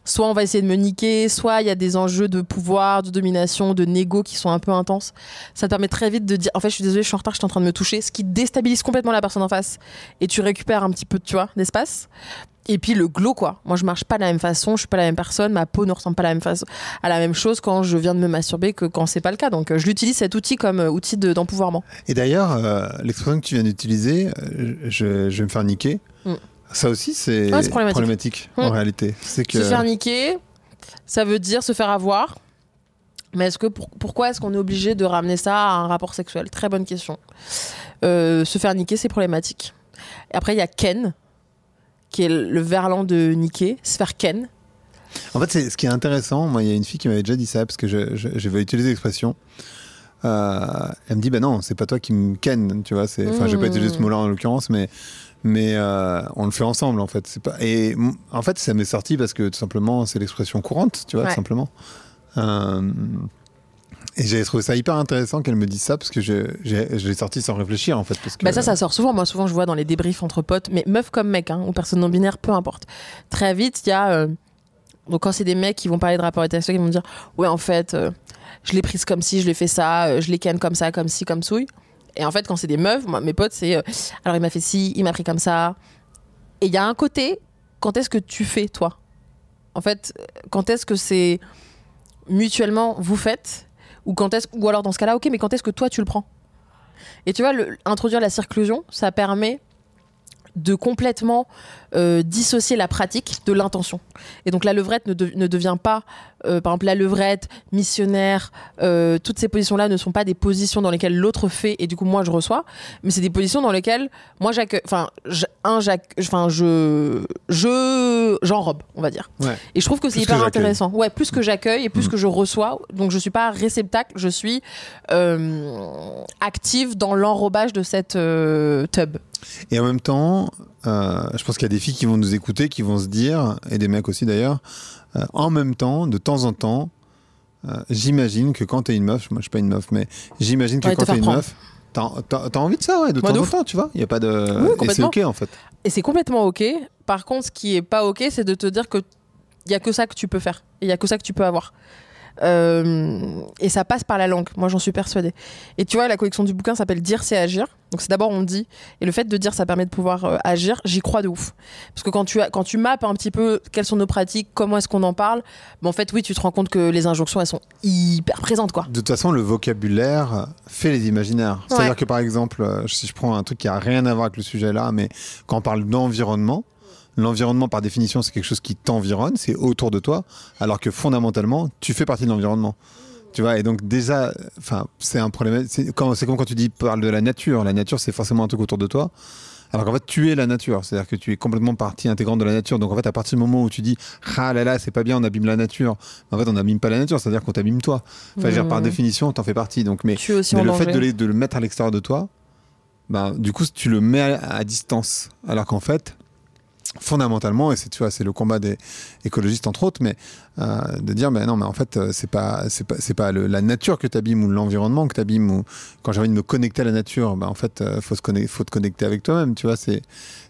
soit on va essayer de me niquer, soit il y a des enjeux de pouvoir, de domination, de négo qui sont un peu intenses. Ça te permet très vite de dire en fait je suis désolée, je suis en retard, je suis en train de me toucher, ce qui déstabilise complètement la personne en face et tu récupères un petit peu, tu vois, d'espace. Et puis le glow quoi. Moi je marche pas de la même façon, je suis pas la même personne, ma peau ne ressemble pas à la même chose quand je viens de me masturber que quand c'est pas le cas. Donc euh, je l'utilise cet outil comme euh, outil d'empouvoirment. et d'ailleurs euh, l'expression que tu viens d'utiliser, je, vais me faire niquer. Mm. Ça aussi, c'est ah, problématique, en mm. réalité. Se faire niquer, ça veut dire se faire avoir. Mais est-ce que pourquoi est-ce qu'on est obligé de ramener ça à un rapport sexuel Très bonne question. Euh, se faire niquer, c'est problématique. Et après, il y a Ken, qui est le verlan de niquer, se faire Ken. En fait, ce qui est intéressant, moi, il y a une fille qui m'avait déjà dit ça, parce que je, je, vais utiliser l'expression. Euh, elle me dit, ben non, c'est pas toi qui me ken, tu vois. Enfin, je vais pas hmm. utiliser ce mot-là en l'occurrence, mais mais euh, on le fait ensemble en fait. Pas... Et en fait, ça m'est sorti parce que tout simplement, c'est l'expression courante, tu vois, tout simplement. Euh, et j'avais trouvé ça hyper intéressant qu'elle me dise ça parce que je, l'ai sorti sans réfléchir en fait. Bah ça, ça sort souvent. Moi, souvent, je vois dans les débriefs entre potes, mais meuf comme mec, hein, ou personne non binaire, peu importe. Très vite, il y a. Euh, donc, quand c'est des mecs qui vont parler de rapport hétérosexuel, ils vont dire Ouais, en fait, je l'ai prise comme si, je l'ai fait ça, je l'ai ken comme ça, comme si, comme souille. Et en fait, quand c'est des meufs, mes potes, c'est euh, alors il m'a fait ci, il m'a pris comme ça. Et il y a un côté, quand est-ce que tu fais, toi En fait, euh, quand est-ce que c'est mutuellement vous faites ou, quand est-ce, ou alors dans ce cas-là, ok, mais quand est-ce que toi tu le prends Et tu vois, introduire la circlusion, ça permet de complètement euh, dissocier la pratique de l'intention. Et donc la levrette ne, devient pas, euh, par exemple, la levrette, missionnaire, euh, toutes ces positions-là ne sont pas des positions dans lesquelles l'autre fait et du coup moi je reçois, mais c'est des positions dans lesquelles moi j'accueille, enfin, un, enfin, je, je, j'enrobe, on va dire. Et je trouve que c'est hyper intéressant. Ouais, plus que j'accueille et plus mm. que je reçois, donc je suis pas réceptacle, je suis active dans l'enrobage de cette tub. Et en même temps, euh, je pense qu'il y a des filles qui vont nous écouter, qui vont se dire, et des mecs aussi d'ailleurs, euh, en même temps, de temps en temps, euh, j'imagine que quand t'es une meuf, moi je suis pas une meuf, mais j'imagine que quand t'es une meuf, t'as envie de ça, de temps en temps, tu vois. Il y a pas de. et c'est ok en fait. Et c'est complètement ok. Par contre, ce qui est pas ok, c'est de te dire que il y a que ça que tu peux faire, il y a que ça que tu peux avoir. Euh, et ça passe par la langue, moi j'en suis persuadée. Et tu vois, la collection du bouquin s'appelle Dire, c'est agir. Donc c'est d'abord on dit, et le fait de dire, ça permet de pouvoir euh, agir, j'y crois de ouf. Parce que quand tu, quand tu mappes un petit peu quelles sont nos pratiques, comment est-ce qu'on en parle, mais bah, en fait oui, tu te rends compte que les injonctions, elles sont hyper présentes. quoi. De toute façon, le vocabulaire fait les imaginaires. C'est-à-dire que par exemple, euh, si je prends un truc qui a rien à voir avec le sujet là, mais quand on parle d'environnement, L'environnement, par définition, c'est quelque chose qui t'environne, c'est autour de toi, alors que fondamentalement, tu fais partie de l'environnement. Tu vois, et donc déjà, c'est un problème. C'est comme, quand tu dis parle de la nature. La nature, c'est forcément un truc autour de toi. Alors qu'en fait, tu es la nature. C'est-à-dire que tu es complètement partie intégrante de la nature. Donc en fait, à partir du moment où tu dis ah là là, c'est pas bien, on abîme la nature. En fait, on n'abîme pas la nature. C'est-à-dire qu'on t'abîme toi. Enfin, par mmh. définition, t'en fais partie. Donc, mais, le fait de, le mettre à l'extérieur de toi, ben, du coup, tu le mets à, à distance. Alors qu'en fait, fondamentalement, et c'est tu vois, c'est le combat des écologistes entre autres, mais euh, de dire, mais ben non, mais en fait, euh, c'est pas, c'est pas, la nature que t'abîmes ou l'environnement que t'abîmes ou quand j'ai envie de me connecter à la nature, bah en fait, euh, faut se connecter, faut te connecter avec toi-même, tu vois, c'est,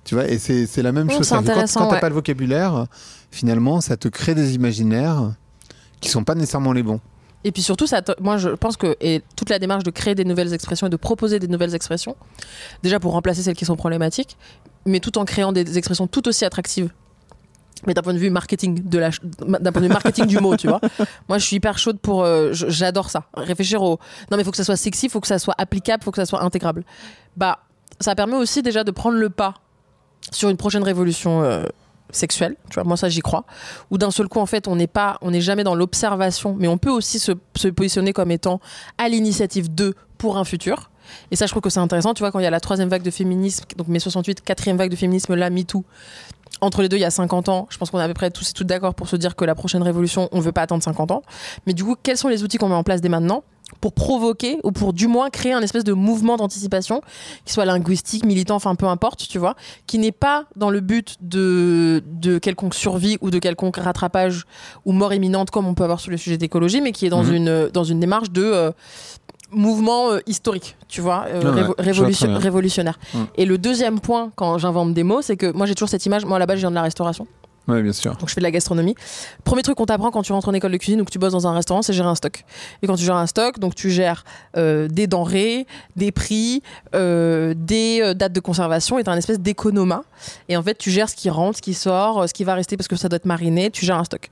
tu vois, et c'est, la même chose. Quand, quand t'as pas le vocabulaire, finalement, ça te crée des imaginaires qui sont pas nécessairement les bons. Et puis surtout, moi je pense que toute la démarche de créer des nouvelles expressions et de proposer des nouvelles expressions, déjà pour remplacer celles qui sont problématiques, mais tout en créant des expressions tout aussi attractives mais d'un point de vue marketing d'un point de vue marketing du mot tu vois moi je suis hyper chaude pour euh, j'adore ça réfléchir au non mais il faut que ça soit sexy il faut que ça soit applicable faut que ça soit intégrable bah ça permet aussi déjà de prendre le pas sur une prochaine révolution euh, sexuelle, tu vois, moi ça j'y crois, ou d'un seul coup en fait on n'est pas, on n'est jamais dans l'observation, mais on peut aussi se, positionner comme étant à l'initiative de pour un futur. Et ça je trouve que c'est intéressant, tu vois, quand il y a la troisième vague de féminisme, donc mai 68, quatrième vague de féminisme, là MeToo, entre les deux il y a 50 ans, je pense qu'on est à peu près tous et toutes d'accord pour se dire que la prochaine révolution, on ne veut pas attendre 50 ans. Mais du coup, quels sont les outils qu'on met en place dès maintenant pour provoquer ou pour du moins créer un espèce de mouvement d'anticipation, qui soit linguistique, militant, enfin peu importe, tu vois, qui n'est pas dans le but de, de quelconque survie ou de quelconque rattrapage ou mort imminente comme on peut avoir sur le sujet d'écologie, mais qui est dans, mhm. une, dans une démarche de... Euh, mouvement euh, historique, tu vois, euh, révolutionnaire. Mm. Et le deuxième point, quand j'invente des mots, c'est que moi j'ai toujours cette image, moi là-bas je viens de la restauration. Oui, bien sûr. Donc je fais de la gastronomie. Premier truc qu'on t'apprend quand tu rentres en école de cuisine ou que tu bosses dans un restaurant, c'est gérer un stock. Et quand tu gères un stock, donc tu gères euh, des denrées, des prix, euh, des euh, dates de conservation, et tu un espèce d'économa. Et en fait, tu gères ce qui rentre, ce qui sort, ce qui va rester parce que ça doit être mariné, tu gères un stock.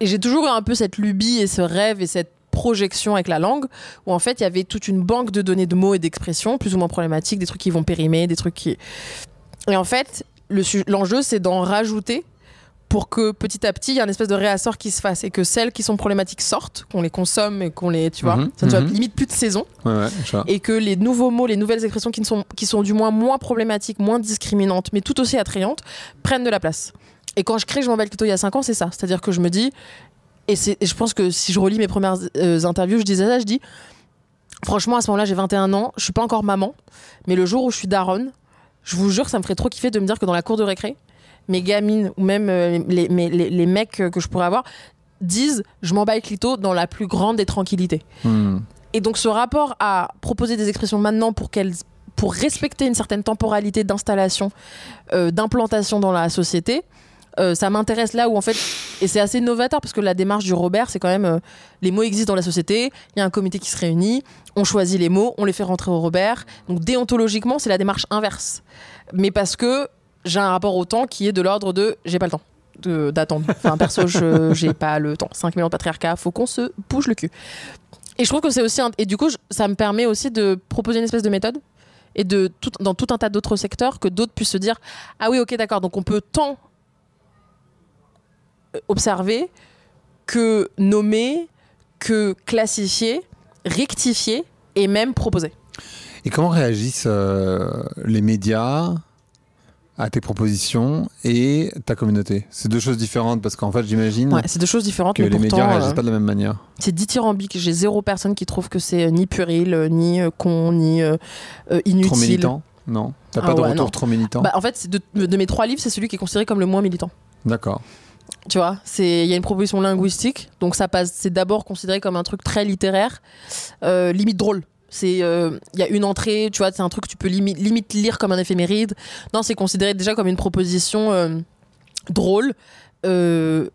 Et j'ai toujours eu un peu cette lubie et ce rêve et cette projection avec la langue, où en fait il y avait toute une banque de données de mots et d'expressions, plus ou moins problématiques, des trucs qui vont périmer, des trucs qui... Et en fait, l'enjeu, c'est d'en rajouter pour que petit à petit il y ait une espèce de réassort qui se fasse et que celles qui sont problématiques sortent, qu'on les consomme et qu'on les, tu vois, mhm. ça ne mmh. limite plus de saison, et que les nouveaux mots, les nouvelles expressions qui sont qui sont du moins moins problématiques, moins discriminantes, mais tout aussi attrayantes, prennent de la place. Et quand je crée Je le plutôt il y a 5 ans, c'est ça, c'est-à-dire que je me dis, et, je pense que si je relis mes premières euh, interviews, je disais ça, je dis, franchement à ce moment-là j'ai 21 ans, je suis pas encore maman, mais le jour où je suis daronne, je vous jure, ça me ferait trop kiffer de me dire que dans la cour de récré, mes gamines ou même euh, les, mecs euh, que je pourrais avoir disent je m'en bats avec dans la plus grande des tranquillités. Hmm. Et donc ce rapport à proposer des expressions maintenant pour qu'elles pour respecter une certaine temporalité d'installation, euh, d'implantation dans la société, ça m'intéresse là où en fait, et c'est assez novateur parce que la démarche du Robert, c'est quand même les mots existent dans la société, il y a un comité qui se réunit, on choisit les mots, on les fait rentrer au Robert. Donc déontologiquement, c'est la démarche inverse. Mais parce que j'ai un rapport au temps qui est de l'ordre de j'ai pas le temps d'attendre. Enfin, perso, je j'ai pas le temps. 5 millions de patriarcat, faut qu'on se bouge le cul. Et je trouve que c'est aussi. Un... Et du coup, ça me permet aussi de proposer une espèce de méthode et de tout... dans tout un tas d'autres secteurs que d'autres puissent se dire Ah oui, ok, d'accord, donc on peut tant observer que nommer, que classifier, rectifier et même proposer. Et comment réagissent euh, les médias à tes propositions et ta communauté. C'est deux choses différentes parce qu'en fait, j'imagine. c'est deux choses différentes. Que les pourtant, médias euh, réagissent pas de la même manière. C'est dithyrambique. J'ai zéro personne qui trouve que c'est euh, ni puéril, euh, ni con, ni inutile. Trop militant Non. T'as pas ah de retour trop militant bah, En fait, de, de, mes trois livres, c'est celui qui est considéré comme le moins militant. D'accord. Tu vois, c'est il y a une proposition linguistique, donc ça passe. C'est d'abord considéré comme un truc très littéraire, limite drôle. C'est euh, il y a une entrée, tu vois, c'est un truc que tu peux limite lire comme un éphéméride. Non, c'est considéré déjà comme une proposition euh, drôle. Euh,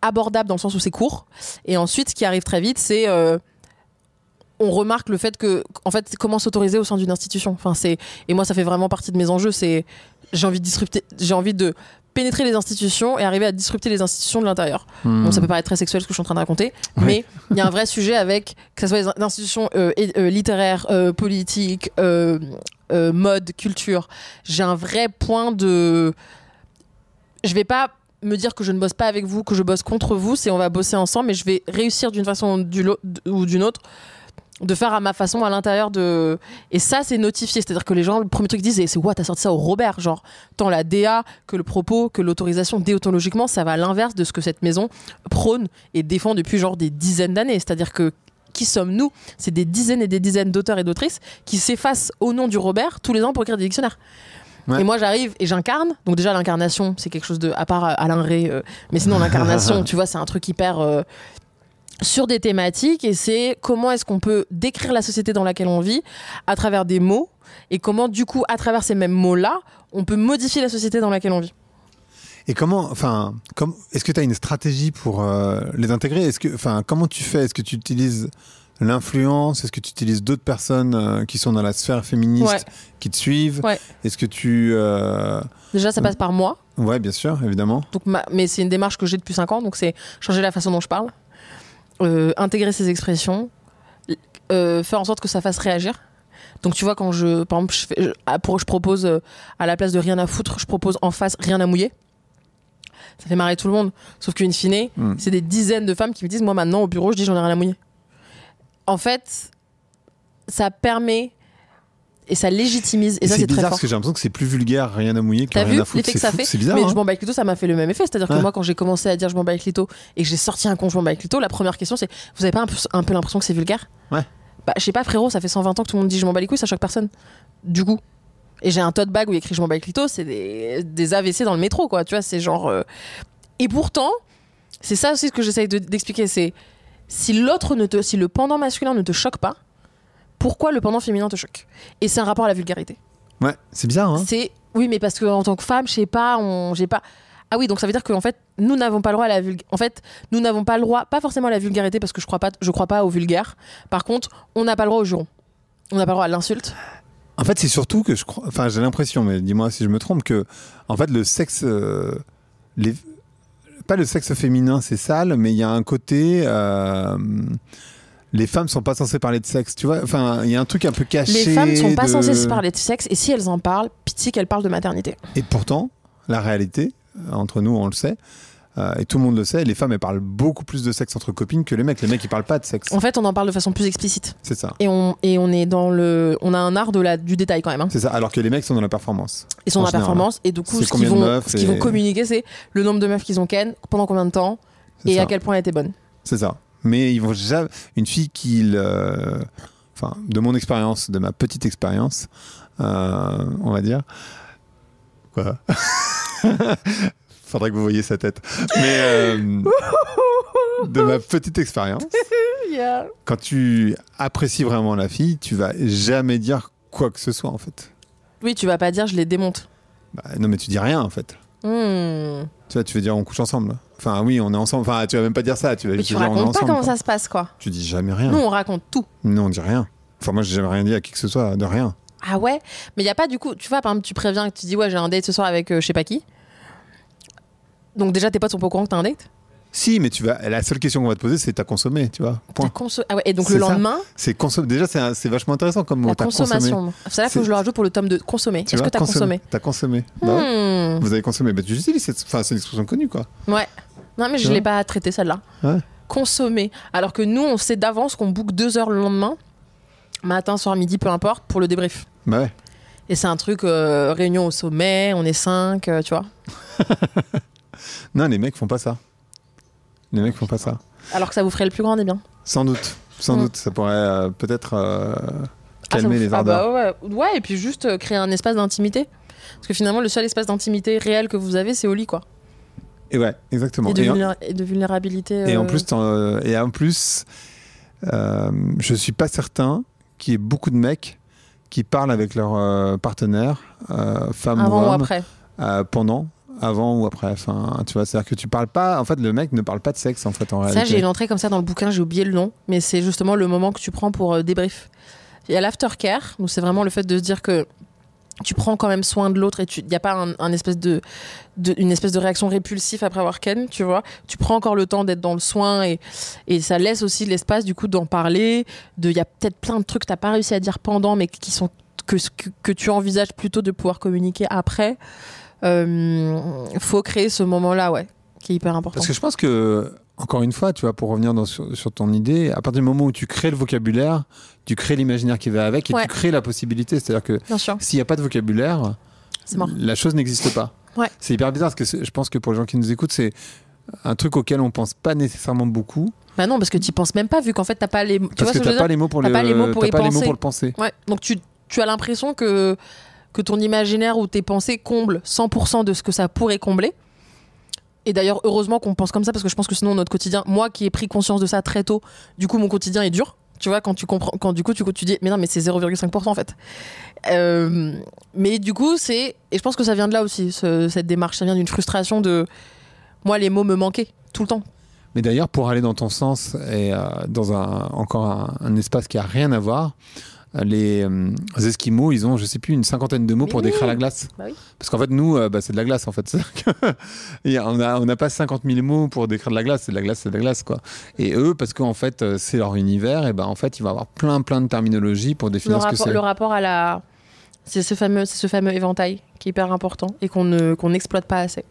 abordable dans le sens où c'est court et ensuite ce qui arrive très vite c'est on remarque le fait que en fait comment s'autoriser au sein d'une institution enfin c'est et moi ça fait vraiment partie de mes enjeux c'est j'ai envie de disrupter j'ai envie de pénétrer les institutions et arriver à disrupter les institutions de l'intérieur. Bon, hmm. ça peut paraître très sexuel ce que je suis en train de raconter, mais il y a un vrai sujet avec que ce soit les institutions euh, euh, littéraires, euh, politiques, mode, culture. J'ai un vrai point de. Je vais pas me dire que je ne bosse pas avec vous, que je bosse contre vous, c'est on va bosser ensemble, mais je vais réussir d'une façon ou d'une autre de faire à ma façon à l'intérieur de et ça c'est notifié c'est à dire que les gens le premier truc qu'ils disent c'est What t'as sorti ça au Robert genre tant la DA que le propos que l'autorisation déontologiquement ça va à l'inverse de ce que cette maison prône et défend depuis genre des dizaines d'années c'est à dire que qui sommes-nous c'est des dizaines et des dizaines d'auteurs et d'autrices qui s'effacent au nom du Robert tous les ans pour écrire des dictionnaires Et moi, j'arrive et j'incarne. Donc, déjà, l'incarnation, c'est quelque chose de. À part euh, Alain Rey, euh, mais sinon, l'incarnation, tu vois, c'est un truc hyper. Euh, sur des thématiques et c'est comment est-ce qu'on peut décrire la société dans laquelle on vit à travers des mots et comment du coup à travers ces mêmes mots-là on peut modifier la société dans laquelle on vit. Et comment, enfin, est-ce que tu as une stratégie pour euh, les intégrer est enfin, comment tu fais Est-ce que tu utilises l'influence Est-ce que tu utilises d'autres personnes euh, qui sont dans la sphère féministe qui te suivent Est-ce que tu euh, déjà ça passe par moi Ouais, bien sûr, évidemment. mais c'est une démarche que j'ai depuis 5 ans, donc c'est changer la façon dont je parle. Euh, intégrer ces expressions, euh, faire en sorte que ça fasse réagir. Donc tu vois quand je par ah, je, propose euh, à la place de rien à foutre, je propose en face rien à mouiller. Ça fait marrer tout le monde. Sauf qu'une fine, hmm. c'est des dizaines de femmes qui me disent moi maintenant au bureau je dis j'en ai rien à mouiller. En fait, ça permet et ça légitimise. Et, ça, c'est très parce que j'ai l'impression que c'est plus vulgaire, rien à mouiller, que rien vu à que ça Bizarre, mais je m'en hein. bats avec Lito, ça m'a fait le même effet. C'est-à-dire que moi, quand j'ai commencé à dire je m'en bats avec Lito et que j'ai sorti un con je m'en bats avec Lito, la première question c'est Vous avez pas un peu, l'impression que c'est vulgaire Ouais. Bah, je sais pas, frérot, ça fait 120 ans que tout le monde dit je m'en bats les couilles, ça choque personne. Du coup. Et j'ai un tote bag où il y écrit je m'en bats avec Lito, c'est des, des, AVC dans le métro, quoi. Tu vois, c'est genre. Euh. Et pourtant, c'est ça aussi ce que j'essaye d'expliquer c'est si l'autre ne te. Si le pendant masculin ne te choque pas, pourquoi le pendant féminin te choque. Et c'est un rapport à la vulgarité. Ouais, c'est bizarre. Hein c'est oui, mais parce que en tant que femme, je sais pas, on, j'ai pas. Ah oui, donc ça veut dire qu'en fait, nous n'avons pas le droit à la vulga... En fait, nous n'avons pas le droit, pas forcément à la vulgarité, parce que je crois pas, je crois pas au vulgaire. Par contre, on n'a pas le droit au juron. On n'a pas le droit à l'insulte. En fait, c'est surtout que je crois. Enfin, j'ai l'impression, mais dis-moi si je me trompe, que en fait, le sexe, euh, les... pas le sexe féminin, c'est sale, mais il y a un côté. Euh, les femmes sont pas censées parler de sexe, tu vois. Enfin, il y a un truc un peu caché. Les femmes sont pas censées parler de sexe, et si elles en parlent, pitié qu'elles parlent de maternité. Et pourtant, la réalité, euh, entre nous, on le sait, euh, et tout le monde le sait, les femmes elles parlent beaucoup plus de sexe entre copines que les mecs. Les mecs ils parlent pas de sexe. En fait, on en parle de façon plus explicite. C'est ça. Et on, et on est dans le, on a un art de la, du détail quand même. Hein. C'est ça. Alors que les mecs sont dans la performance. Ils sont dans la performance et du coup ce qu'ils vont, communiquer c'est le nombre de meufs qu'ils ont ken pendant combien de temps et à quel point elle était bonne. C'est ça mais ils vont jamais... une fille qui euh, enfin de mon expérience de ma petite expérience euh, on va dire quoi faudrait que vous voyez sa tête mais euh, de ma petite expérience quand tu apprécies vraiment la fille tu vas jamais dire quoi que ce soit en fait oui tu vas pas dire je les démonte bah, non mais tu dis rien en fait hmm. tu vois tu veux dire on couche ensemble Enfin, oui, on est ensemble. Enfin, tu vas même pas dire ça. Tu vas tu on pas comment ça se passe, quoi. Tu dis jamais rien. Nous, on raconte tout. Non, on dit rien. Enfin, moi, j'ai jamais rien dit à qui que ce soit, de rien. Ah ouais Mais il y' a pas du coup, tu vois, par exemple, tu préviens que tu dis ouais, j'ai un date ce soir avec euh, je sais pas qui. Donc déjà, tes potes sont pas au courant que t'as un date Si, mais tu vas. La seule question qu'on va te poser, c'est t'as consommé, tu vois. Ah et donc le lendemain, C'est Déjà, c'est vachement intéressant comme mot. la consommation. C'est là, que je le rajoute pour le tome de consommer. c'est Est-ce que t'as consommé, T'as consommé. non? Bah hmm. Vous avez consommé. mais bah, tu utilises cette- Enfin, c'est une expression connue, quoi. Ouais. Non, mais je ne l'ai pas traité celle-là. Consommer. Alors que nous, on sait d'avance qu'on book deux heures le lendemain, matin, soir, midi, peu importe, pour le débrief. Bah ouais. Et c'est un truc, euh, réunion au sommet, on est cinq, euh, tu vois. non, les mecs font pas ça. Les mecs font pas ça. Alors que ça vous ferait le plus grand des biens. Sans doute, sans mm. doute. Ça pourrait euh, peut-être ah, calmer les ah ardeurs. Bah ouais. et puis juste créer un espace d'intimité. Parce que finalement, le seul espace d'intimité réel que vous avez, c'est au lit, quoi. Et ouais, exactement. Et de, vulnérabilité. Et en euh, plus, euh, et en plus euh, je suis pas certain qu'il y ait beaucoup de mecs qui parlent avec leur partenaire, femme ou, homme, après. pendant avant ou après. Enfin, tu vois, c'est-à-dire que tu parles pas. En fait, le mec ne parle pas de sexe en fait en réalité. Ça, j'ai une entrée comme ça dans le bouquin. J'ai oublié le nom, mais c'est justement le moment que tu prends pour débrief. Il y a l'aftercare, où c'est vraiment le fait de se dire que tu prends quand même soin de l'autre et il n'y a pas un, espèce de, une espèce de réaction répulsive après avoir ken, tu vois. Tu prends encore le temps d'être dans le soin et, et ça laisse aussi l'espace du coup d'en parler. Il y a peut-être plein de trucs que tu n'as pas réussi à dire pendant mais qui sont que, que, que, tu envisages plutôt de pouvoir communiquer après. Il euh, faut créer ce moment-là, ouais, qui est hyper important. Parce que je pense que encore une fois, tu vois, pour revenir sur, ton idée, à partir du moment où tu crées le vocabulaire, tu crées l'imaginaire qui va avec et tu crées la possibilité. C'est-à-dire que s'il n'y a pas de vocabulaire, la chose n'existe pas. C'est hyper bizarre parce que je pense que pour les gens qui nous écoutent, c'est un truc auquel on ne pense pas nécessairement beaucoup. Bah non, parce que tu penses même pas, vu qu'en fait, pas les, tu n'as pas les mots pour, le pour, pas Les mots pour le penser. Ouais. Donc tu, as l'impression que, que ton imaginaire ou tes pensées comblent 100% de ce que ça pourrait combler. Et d'ailleurs, heureusement qu'on pense comme ça parce que je pense que sinon notre quotidien, moi qui ai pris conscience de ça très tôt, du coup mon quotidien est dur. Tu vois, quand tu comprends, quand du coup tu, tu dis, mais non, mais c'est 0,5% en fait. Euh, mais du coup, c'est, et je pense que ça vient de là aussi, cette démarche, ça vient d'une frustration de, moi les mots me manquaient tout le temps. Mais d'ailleurs, pour aller dans ton sens et euh, dans un, encore un, un, espace qui a rien à voir, euh, euh, les, Esquimaux, ils ont, je sais plus, une cinquantaine de mots pour décrire la glace. Bah parce qu'en fait, nous, euh, bah, c'est de la glace, en fait. on n'a on pas 50 000 mots pour décrire de la glace. C'est de la glace, c'est de la glace, quoi. Et eux, parce qu'en fait, c'est leur univers, et ben en fait, ils vont avoir plein, plein de terminologies pour définir ce que c'est. Le rapport à la. C'est ce fameux, ce fameux éventail qui est hyper important et qu'on ne, qu'on n'exploite pas assez.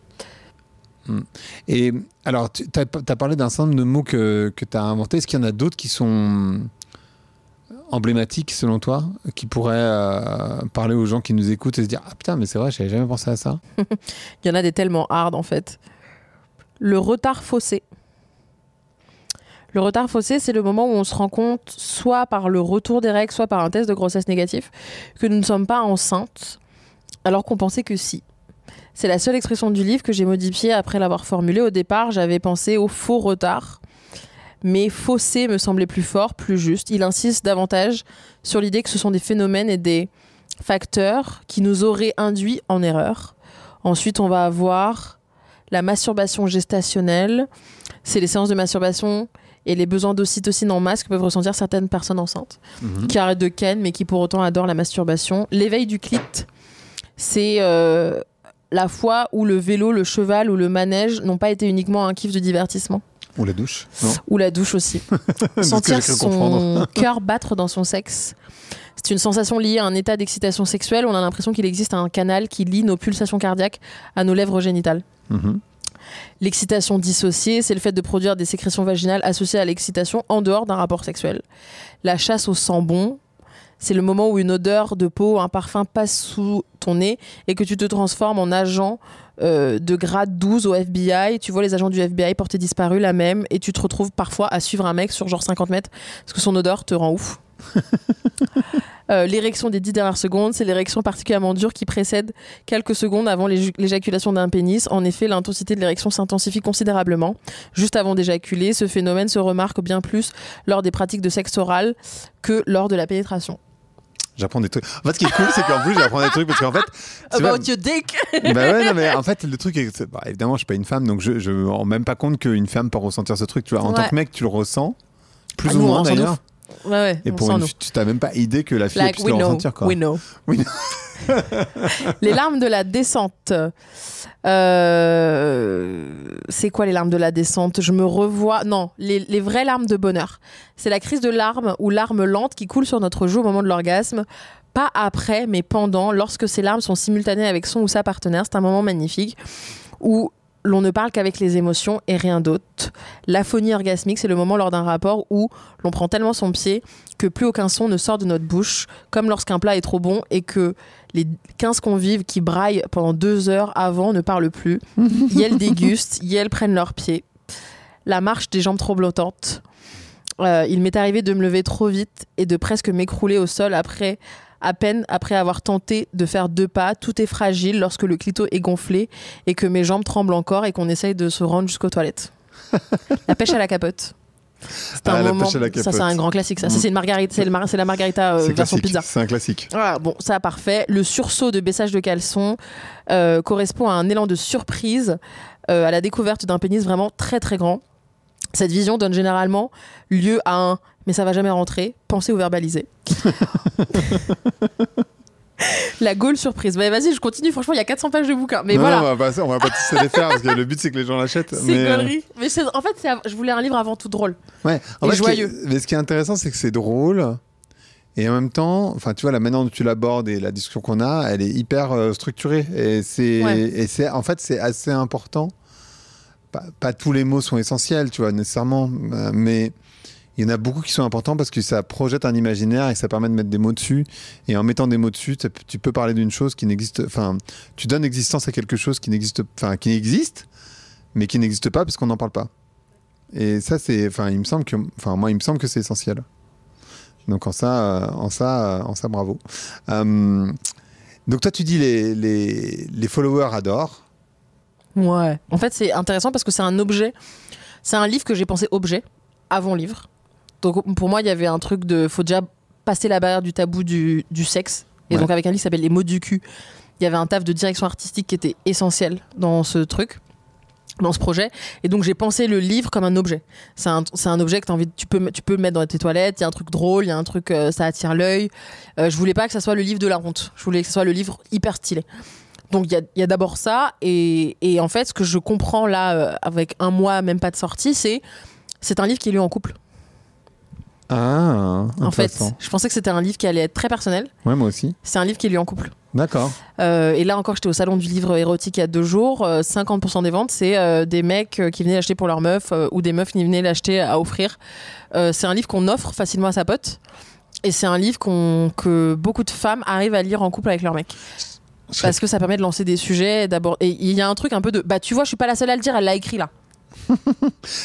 Hmm. Et alors, tu as, parlé d'un certain nombre de mots que, que tu as inventés. Est-ce qu'il y en a d'autres qui sont emblématique selon toi qui pourrait euh, parler aux gens qui nous écoutent et se dire ah putain mais c'est vrai j'avais jamais pensé à ça il y en a des tellement hard en fait le retard faussé le retard faussé c'est le moment où on se rend compte soit par le retour des règles soit par un test de grossesse négatif que nous ne sommes pas enceintes alors qu'on pensait que si c'est la seule expression du livre que j'ai modifiée après l'avoir formulée au départ j'avais pensé au faux retard mais faussé me semblait plus fort, plus juste. Il insiste davantage sur l'idée que ce sont des phénomènes et des facteurs qui nous auraient induits en erreur. Ensuite, on va avoir la masturbation gestationnelle. C'est les séances de masturbation et les besoins d'ocytocine en masque que peuvent ressentir certaines personnes enceintes mhm. qui arrêtent de ken mais qui pour autant adorent la masturbation. L'éveil du clit, c'est euh, la fois où le vélo, le cheval ou le manège n'ont pas été uniquement un kiff de divertissement. Ou la douche. Ou la douche aussi. Sentir son cœur battre dans son sexe. C'est une sensation liée à un état d'excitation sexuelle. On a l'impression qu'il existe un canal qui lie nos pulsations cardiaques à nos lèvres génitales. Mhm. L'excitation dissociée, c'est le fait de produire des sécrétions vaginales associées à l'excitation en dehors d'un rapport sexuel. La chasse au sang bon, c'est le moment où une odeur de peau, un parfum passe sous ton nez et que tu te transformes en agent euh, de grade 12 au FBI. Tu vois les agents du FBI porter disparus, la même, et tu te retrouves parfois à suivre un mec sur genre 50 mètres parce que son odeur te rend ouf. Euh, l'érection des 10 dernières secondes, c'est l'érection particulièrement dure qui précède quelques secondes avant l'éjaculation d'un pénis. En effet, l'intensité de l'érection s'intensifie considérablement juste avant d'éjaculer. Ce phénomène se remarque bien plus lors des pratiques de sexe oral que lors de la pénétration. J'apprends des trucs. En fait, ce qui est cool, c'est qu'en plus, j'apprends des trucs parce qu'en fait. About your dick. bah ouais, mais en fait, le truc, est... bah, évidemment, je suis pas une femme, donc je, je me rends même pas compte qu'une femme peut ressentir ce truc. Tu vois, en tant que mec, tu le ressens, plus ah, ou moins d'ailleurs et tu t'as même pas idée que la fille like, puisse le Quoi. les larmes de la descente. Euh, c'est quoi les larmes de la descente Je me revois. Non, les, les vraies larmes de bonheur. C'est la crise de larmes ou larmes lentes qui coulent sur notre joue au moment de l'orgasme pas après, mais pendant, lorsque ces larmes sont simultanées avec son ou sa partenaire. C'est un moment magnifique où l'on ne parle qu'avec les émotions et rien d'autre. L'aphonie orgasmique, c'est le moment lors d'un rapport où l'on prend tellement son pied que plus aucun son ne sort de notre bouche, comme lorsqu'un plat est trop bon et que les 15 convives qui braillent pendant deux heures avant ne parlent plus. Yel dégustent, Yel prennent leur pied. La marche des jambes tremblotantes. Euh, il m'est arrivé de me lever trop vite et de presque m'écrouler au sol après à peine après avoir tenté de faire deux pas, tout est fragile lorsque le clito est gonflé et que mes jambes tremblent encore et qu'on essaye de se rendre jusqu'aux toilettes. la pêche à la capote. C'est un ah, la moment. Ça, c'est un grand classique. Ça, mm. c'est une margarita. C'est la margarita euh, version pizza. C'est un classique. Voilà, bon, ça parfait. Le sursaut de baissage de caleçon euh, correspond à un élan de surprise euh, à la découverte d'un pénis vraiment très très grand. Cette vision donne généralement lieu à un mais ça va jamais rentrer, penser ou verbaliser. La gaulle surprise. Bah, vas-y, je continue. Franchement, il y a 400 pages de bouquin. Mais non, voilà. Bah, on va pas, va pas tous les faire parce que le but c'est que les gens l'achètent. C'est connerie. Mais euh, en fait, je voulais un livre avant tout drôle. Ouais. et joyeux. mais ce qui est intéressant, c'est que c'est drôle. Et en même temps, enfin, tu vois, la manière dont tu l'abordes et la discussion qu'on a, elle est hyper euh, structurée. Et c'est, c'est, en fait, c'est assez important pas, tous les mots sont essentiels, tu vois, nécessairement, euh, mais il y en a beaucoup qui sont importants parce que ça projette un imaginaire et ça permet de mettre des mots dessus. Et en mettant des mots dessus, tu peux parler d'une chose qui n'existe, enfin, tu donnes existence à quelque chose qui n'existe, enfin, qui existe, mais qui n'existe pas parce qu'on n'en parle pas. Et ça, c'est, enfin, il me semble que, enfin, moi, il me semble que c'est essentiel. Donc en ça, euh, en ça, euh, en ça, bravo. donc toi, tu dis les, les, les followers adorent. Ouais. En fait, c'est intéressant parce que c'est un objet. C'est un livre que j'ai pensé objet avant livre. Donc pour moi, il y avait un truc de faut déjà passer la barrière du tabou du, sexe. Et donc avec un livre qui s'appelle Les mots du cul, il y avait un taf de direction artistique qui était essentiel dans ce truc dans ce projet. Et donc j'ai pensé le livre comme un objet. C'est un, objet que envie, tu, peux, tu peux mettre dans tes toilettes, il y a un truc drôle, il y a un truc, euh, ça attire l'œil. Euh, je voulais pas que ça soit le livre de la honte, je voulais que ça soit le livre hyper stylé. Donc il y a, d'abord ça, et, en fait, ce que je comprends là, euh, avec un mois, même pas de sortie, c'est c'est un livre qui est lu en couple. Ah, en fait, je pensais que c'était un livre qui allait être très personnel. Ouais, moi aussi. C'est un livre qui est lu en couple. D'accord. Euh, et là encore, j'étais au salon du livre érotique il y a deux jours. 50% euh, des ventes, c'est des mecs qui venaient l'acheter pour leur meuf ou des meufs qui venaient l'acheter à offrir. c'est un livre qu'on offre facilement à sa pote. Et c'est un livre que beaucoup de femmes arrivent à lire en couple avec leur mec. Parce que ça permet de lancer des sujets d'abord. Et il y a un truc un peu de. Bah, tu vois, je suis pas la seule à le dire, elle l'a écrit là. je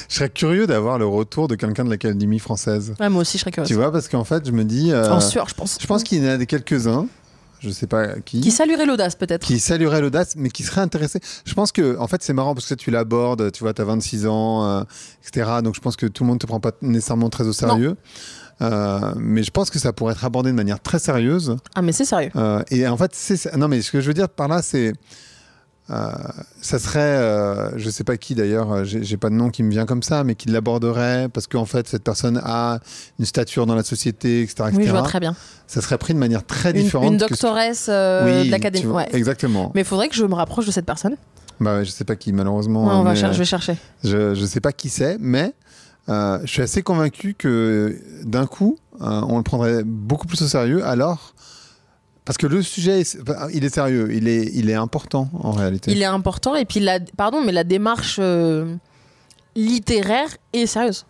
serais curieux d'avoir le retour de quelqu'un de l'Académie française. moi aussi, je serais curieux. Tu vois, parce qu'en fait, je me dis. Euh, je pense. Je pense qu'il y en a quelques-uns. Je sais pas qui. Qui saluerait l'audace, peut-être. Qui saluerait l'audace, mais qui serait intéressé. Je pense que, en fait, c'est marrant parce que tu l'abordes, tu vois, tu as 26 ans, euh, etc. Donc, je pense que tout le monde te prend pas nécessairement très au sérieux. Euh, mais je pense que ça pourrait être abordé de manière très sérieuse. Ah, mais c'est sérieux. Euh, et en fait, c'est. Non, mais ce que je veux dire par là, c'est. Euh, ça serait, je sais pas qui d'ailleurs, j'ai pas de nom qui me vient comme ça, mais qui l'aborderait parce qu'en fait cette personne a une stature dans la société, etc. Oui, je vois très bien. Ça serait pris de manière très différente. Une, doctoresse de l'académie. Exactement. Mais il faudrait que je me rapproche de cette personne. Bah, je sais pas qui, malheureusement. on va je vais chercher. Je, je sais pas qui c'est, mais euh, je suis assez convaincu que d'un coup, euh, on le prendrait beaucoup plus au sérieux. Alors, parce que le sujet, il est sérieux, il est, il est important en réalité. Il est important et puis la, pardon, mais la démarche euh, littéraire est sérieuse.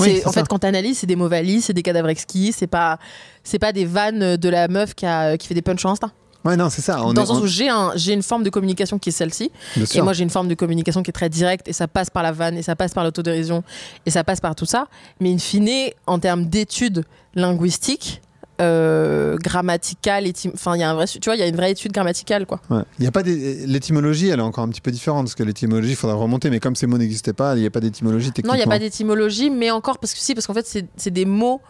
en fait, quand analyse c'est des mauvais c'est des cadavres exquis, c'est pas, c'est pas des vannes de la meuf qui, a, qui fait des punchs en non, c'est ça. Dans le sens où j'ai un, j'ai une forme de communication qui est celle-ci. et moi, j'ai une forme de communication qui est très directe et ça passe par la vanne et ça passe par l'autodérision et ça passe par tout ça. Mais in fine, en termes d'études linguistiques, euh, grammaticales, enfin il y a un vrai, tu vois, il y a une vraie étude grammaticale quoi. Il a pas l'étymologie, elle est encore un petit peu différente parce que l'étymologie, il faudra remonter, mais comme ces mots n'existaient pas, il n'y a pas d'étymologie technique. Non, il n'y a pas d'étymologie, mais encore parce que si, parce qu'en fait c'est des mots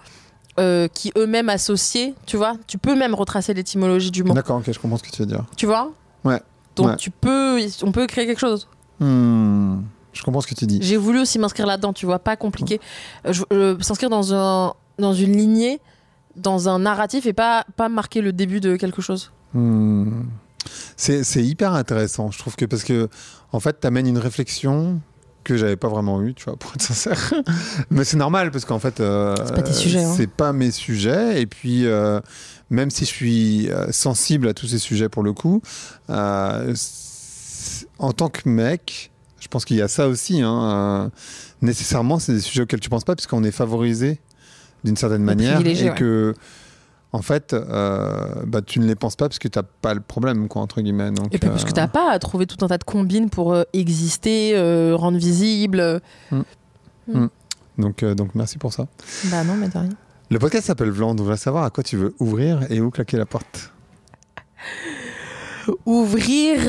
euh, qui eux-mêmes associés, tu vois. Tu peux même retracer l'étymologie du mot. D'accord, ok, je comprends ce que tu veux dire. Tu vois Ouais. Donc tu peux, on peut créer quelque chose. Hmm, je comprends ce que tu dis. J'ai voulu aussi m'inscrire là-dedans, tu vois, pas compliqué. Euh, euh, s'inscrire dans, un, dans une lignée, dans un narratif et pas, pas marquer le début de quelque chose. Hmm. C'est hyper intéressant, je trouve que parce que en fait, t'amènes une réflexion que j'avais pas vraiment eu, tu vois, pour être sincère. Mais c'est normal parce qu'en fait, euh, c'est pas, hein. pas mes sujets. Et puis, euh, même si je suis euh, sensible à tous ces sujets pour le coup, euh, en tant que mec, je pense qu'il y a ça aussi. Hein, nécessairement, c'est des sujets auxquels tu penses pas puisqu'on est favorisé d'une certaine manière et que en fait, euh, bah, tu ne les penses pas parce que tu n'as pas le problème, quoi, entre guillemets. et puis parce que euh, tu n'as pas à trouver tout un tas de combines pour euh, exister, rendre visible. Mm. Mm. Mm. Donc, donc merci pour ça. Bah non, mais de rien. Le podcast s'appelle Vland, on va savoir à quoi tu veux ouvrir et où claquer la porte. ouvrir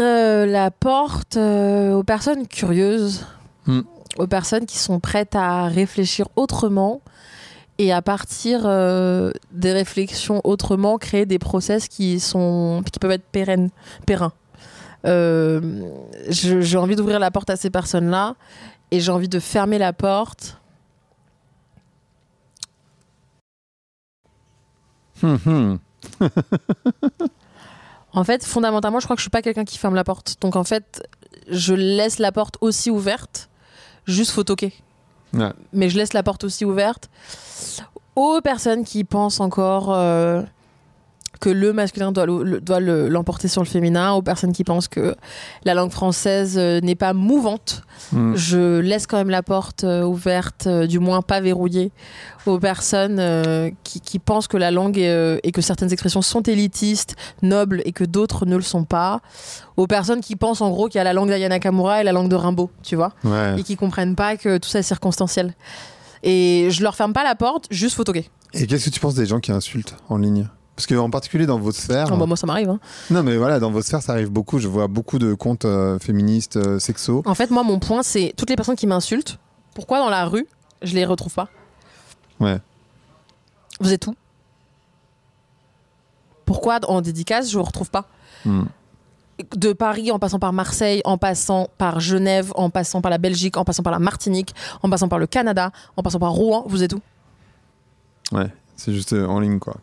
la porte aux personnes curieuses, aux personnes qui sont prêtes à réfléchir autrement, et à partir euh, des réflexions autrement, créer des process qui, sont, qui peuvent être pérennes, pérennes. Euh, j'ai envie d'ouvrir la porte à ces personnes-là et j'ai envie de fermer la porte. Hum, hum. en fait, fondamentalement, je crois que je suis pas quelqu'un qui ferme la porte. Donc en fait, je laisse la porte aussi ouverte, juste faut toquer. Mais je laisse la porte aussi ouverte aux personnes qui pensent encore euh, que le masculin doit, l'emporter sur le féminin, aux personnes qui pensent que la langue française euh, n'est pas mouvante. Hmm. Je laisse quand même la porte euh, ouverte, euh, du moins pas verrouillée, aux personnes qui, pensent que la langue et que certaines expressions sont élitistes, nobles et que d'autres ne le sont pas. Aux personnes qui pensent en gros qu'il y a la langue d'Ayana Kamura et la langue de Rimbaud, tu vois, et qui comprennent pas que tout ça est circonstanciel. Et je leur ferme pas la porte, juste photoguer. Et qu'est-ce que tu penses des gens qui insultent en ligne parce qu'en particulier dans votre sphère... Ah, bah, moi, ça m'arrive. Hein. Non, mais voilà, dans votre sphère, ça arrive beaucoup. Je vois beaucoup de comptes euh, féministes, sexos. Euh, sexo. En fait, moi, mon point, c'est toutes les personnes qui m'insultent, pourquoi dans la rue, je les retrouve pas Ouais. Vous êtes où Pourquoi en dédicace, je vous retrouve pas hmm. De Paris en passant par Marseille, en passant par Genève, en passant par la Belgique, en passant par la Martinique, en passant par le Canada, en passant par Rouen, vous êtes où Ouais, c'est juste euh, en ligne quoi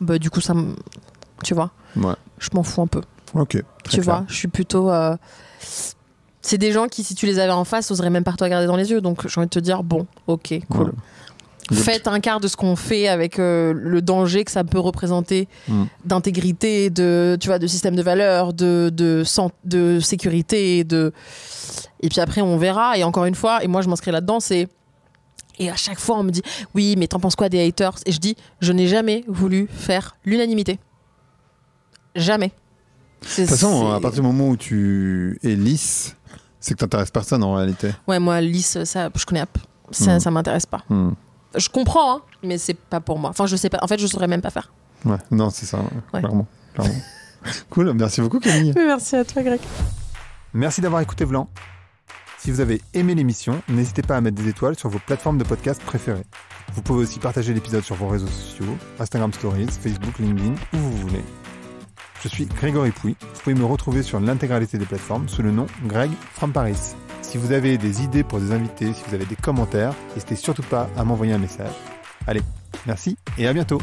bah, du coup, ça me. Tu vois ouais. Je m'en fous un peu. Ok. tu vois, je suis plutôt. Euh, c'est des gens qui, si tu les avais en face, oseraient même pas te regarder dans les yeux. Donc, j'ai envie de te dire, bon, ok, cool. Faites un quart de ce qu'on fait avec euh, le danger que ça peut représenter hmm. d'intégrité, de tu vois, de système de valeurs, de de, de sécurité, de et puis après on verra. Et encore une fois, et moi je m'inscris là-dedans, c'est et à chaque fois, on me dit Oui, mais t'en penses quoi des haters Et je dis Je n'ai jamais voulu faire l'unanimité. Jamais. De toute façon, à partir du moment où tu es lisse, c'est que t'intéresses personne en réalité. Ouais, moi, lisse, ça, je connais Ça, hmm. ça m'intéresse pas. Hmm. Je comprends, mais hein, mais c'est pas pour moi. Enfin, je sais pas. En fait, je saurais même pas faire. Ouais, non, c'est ça, clairement. clairement. cool, merci beaucoup, Camille. Merci à toi, Greg. Merci d'avoir écouté Vlan. Si vous avez aimé l'émission, n'hésitez pas à mettre des étoiles sur vos plateformes de podcast préférées. Vous pouvez aussi partager l'épisode sur vos réseaux sociaux, Instagram Stories, Facebook, LinkedIn, où vous voulez. Je suis Grégory Pouy. Vous pouvez me retrouver sur l'intégralité des plateformes sous le nom Greg from Paris. Si vous avez des idées pour des invités, si vous avez des commentaires, n'hésitez surtout pas à m'envoyer un message. Allez, merci et à bientôt.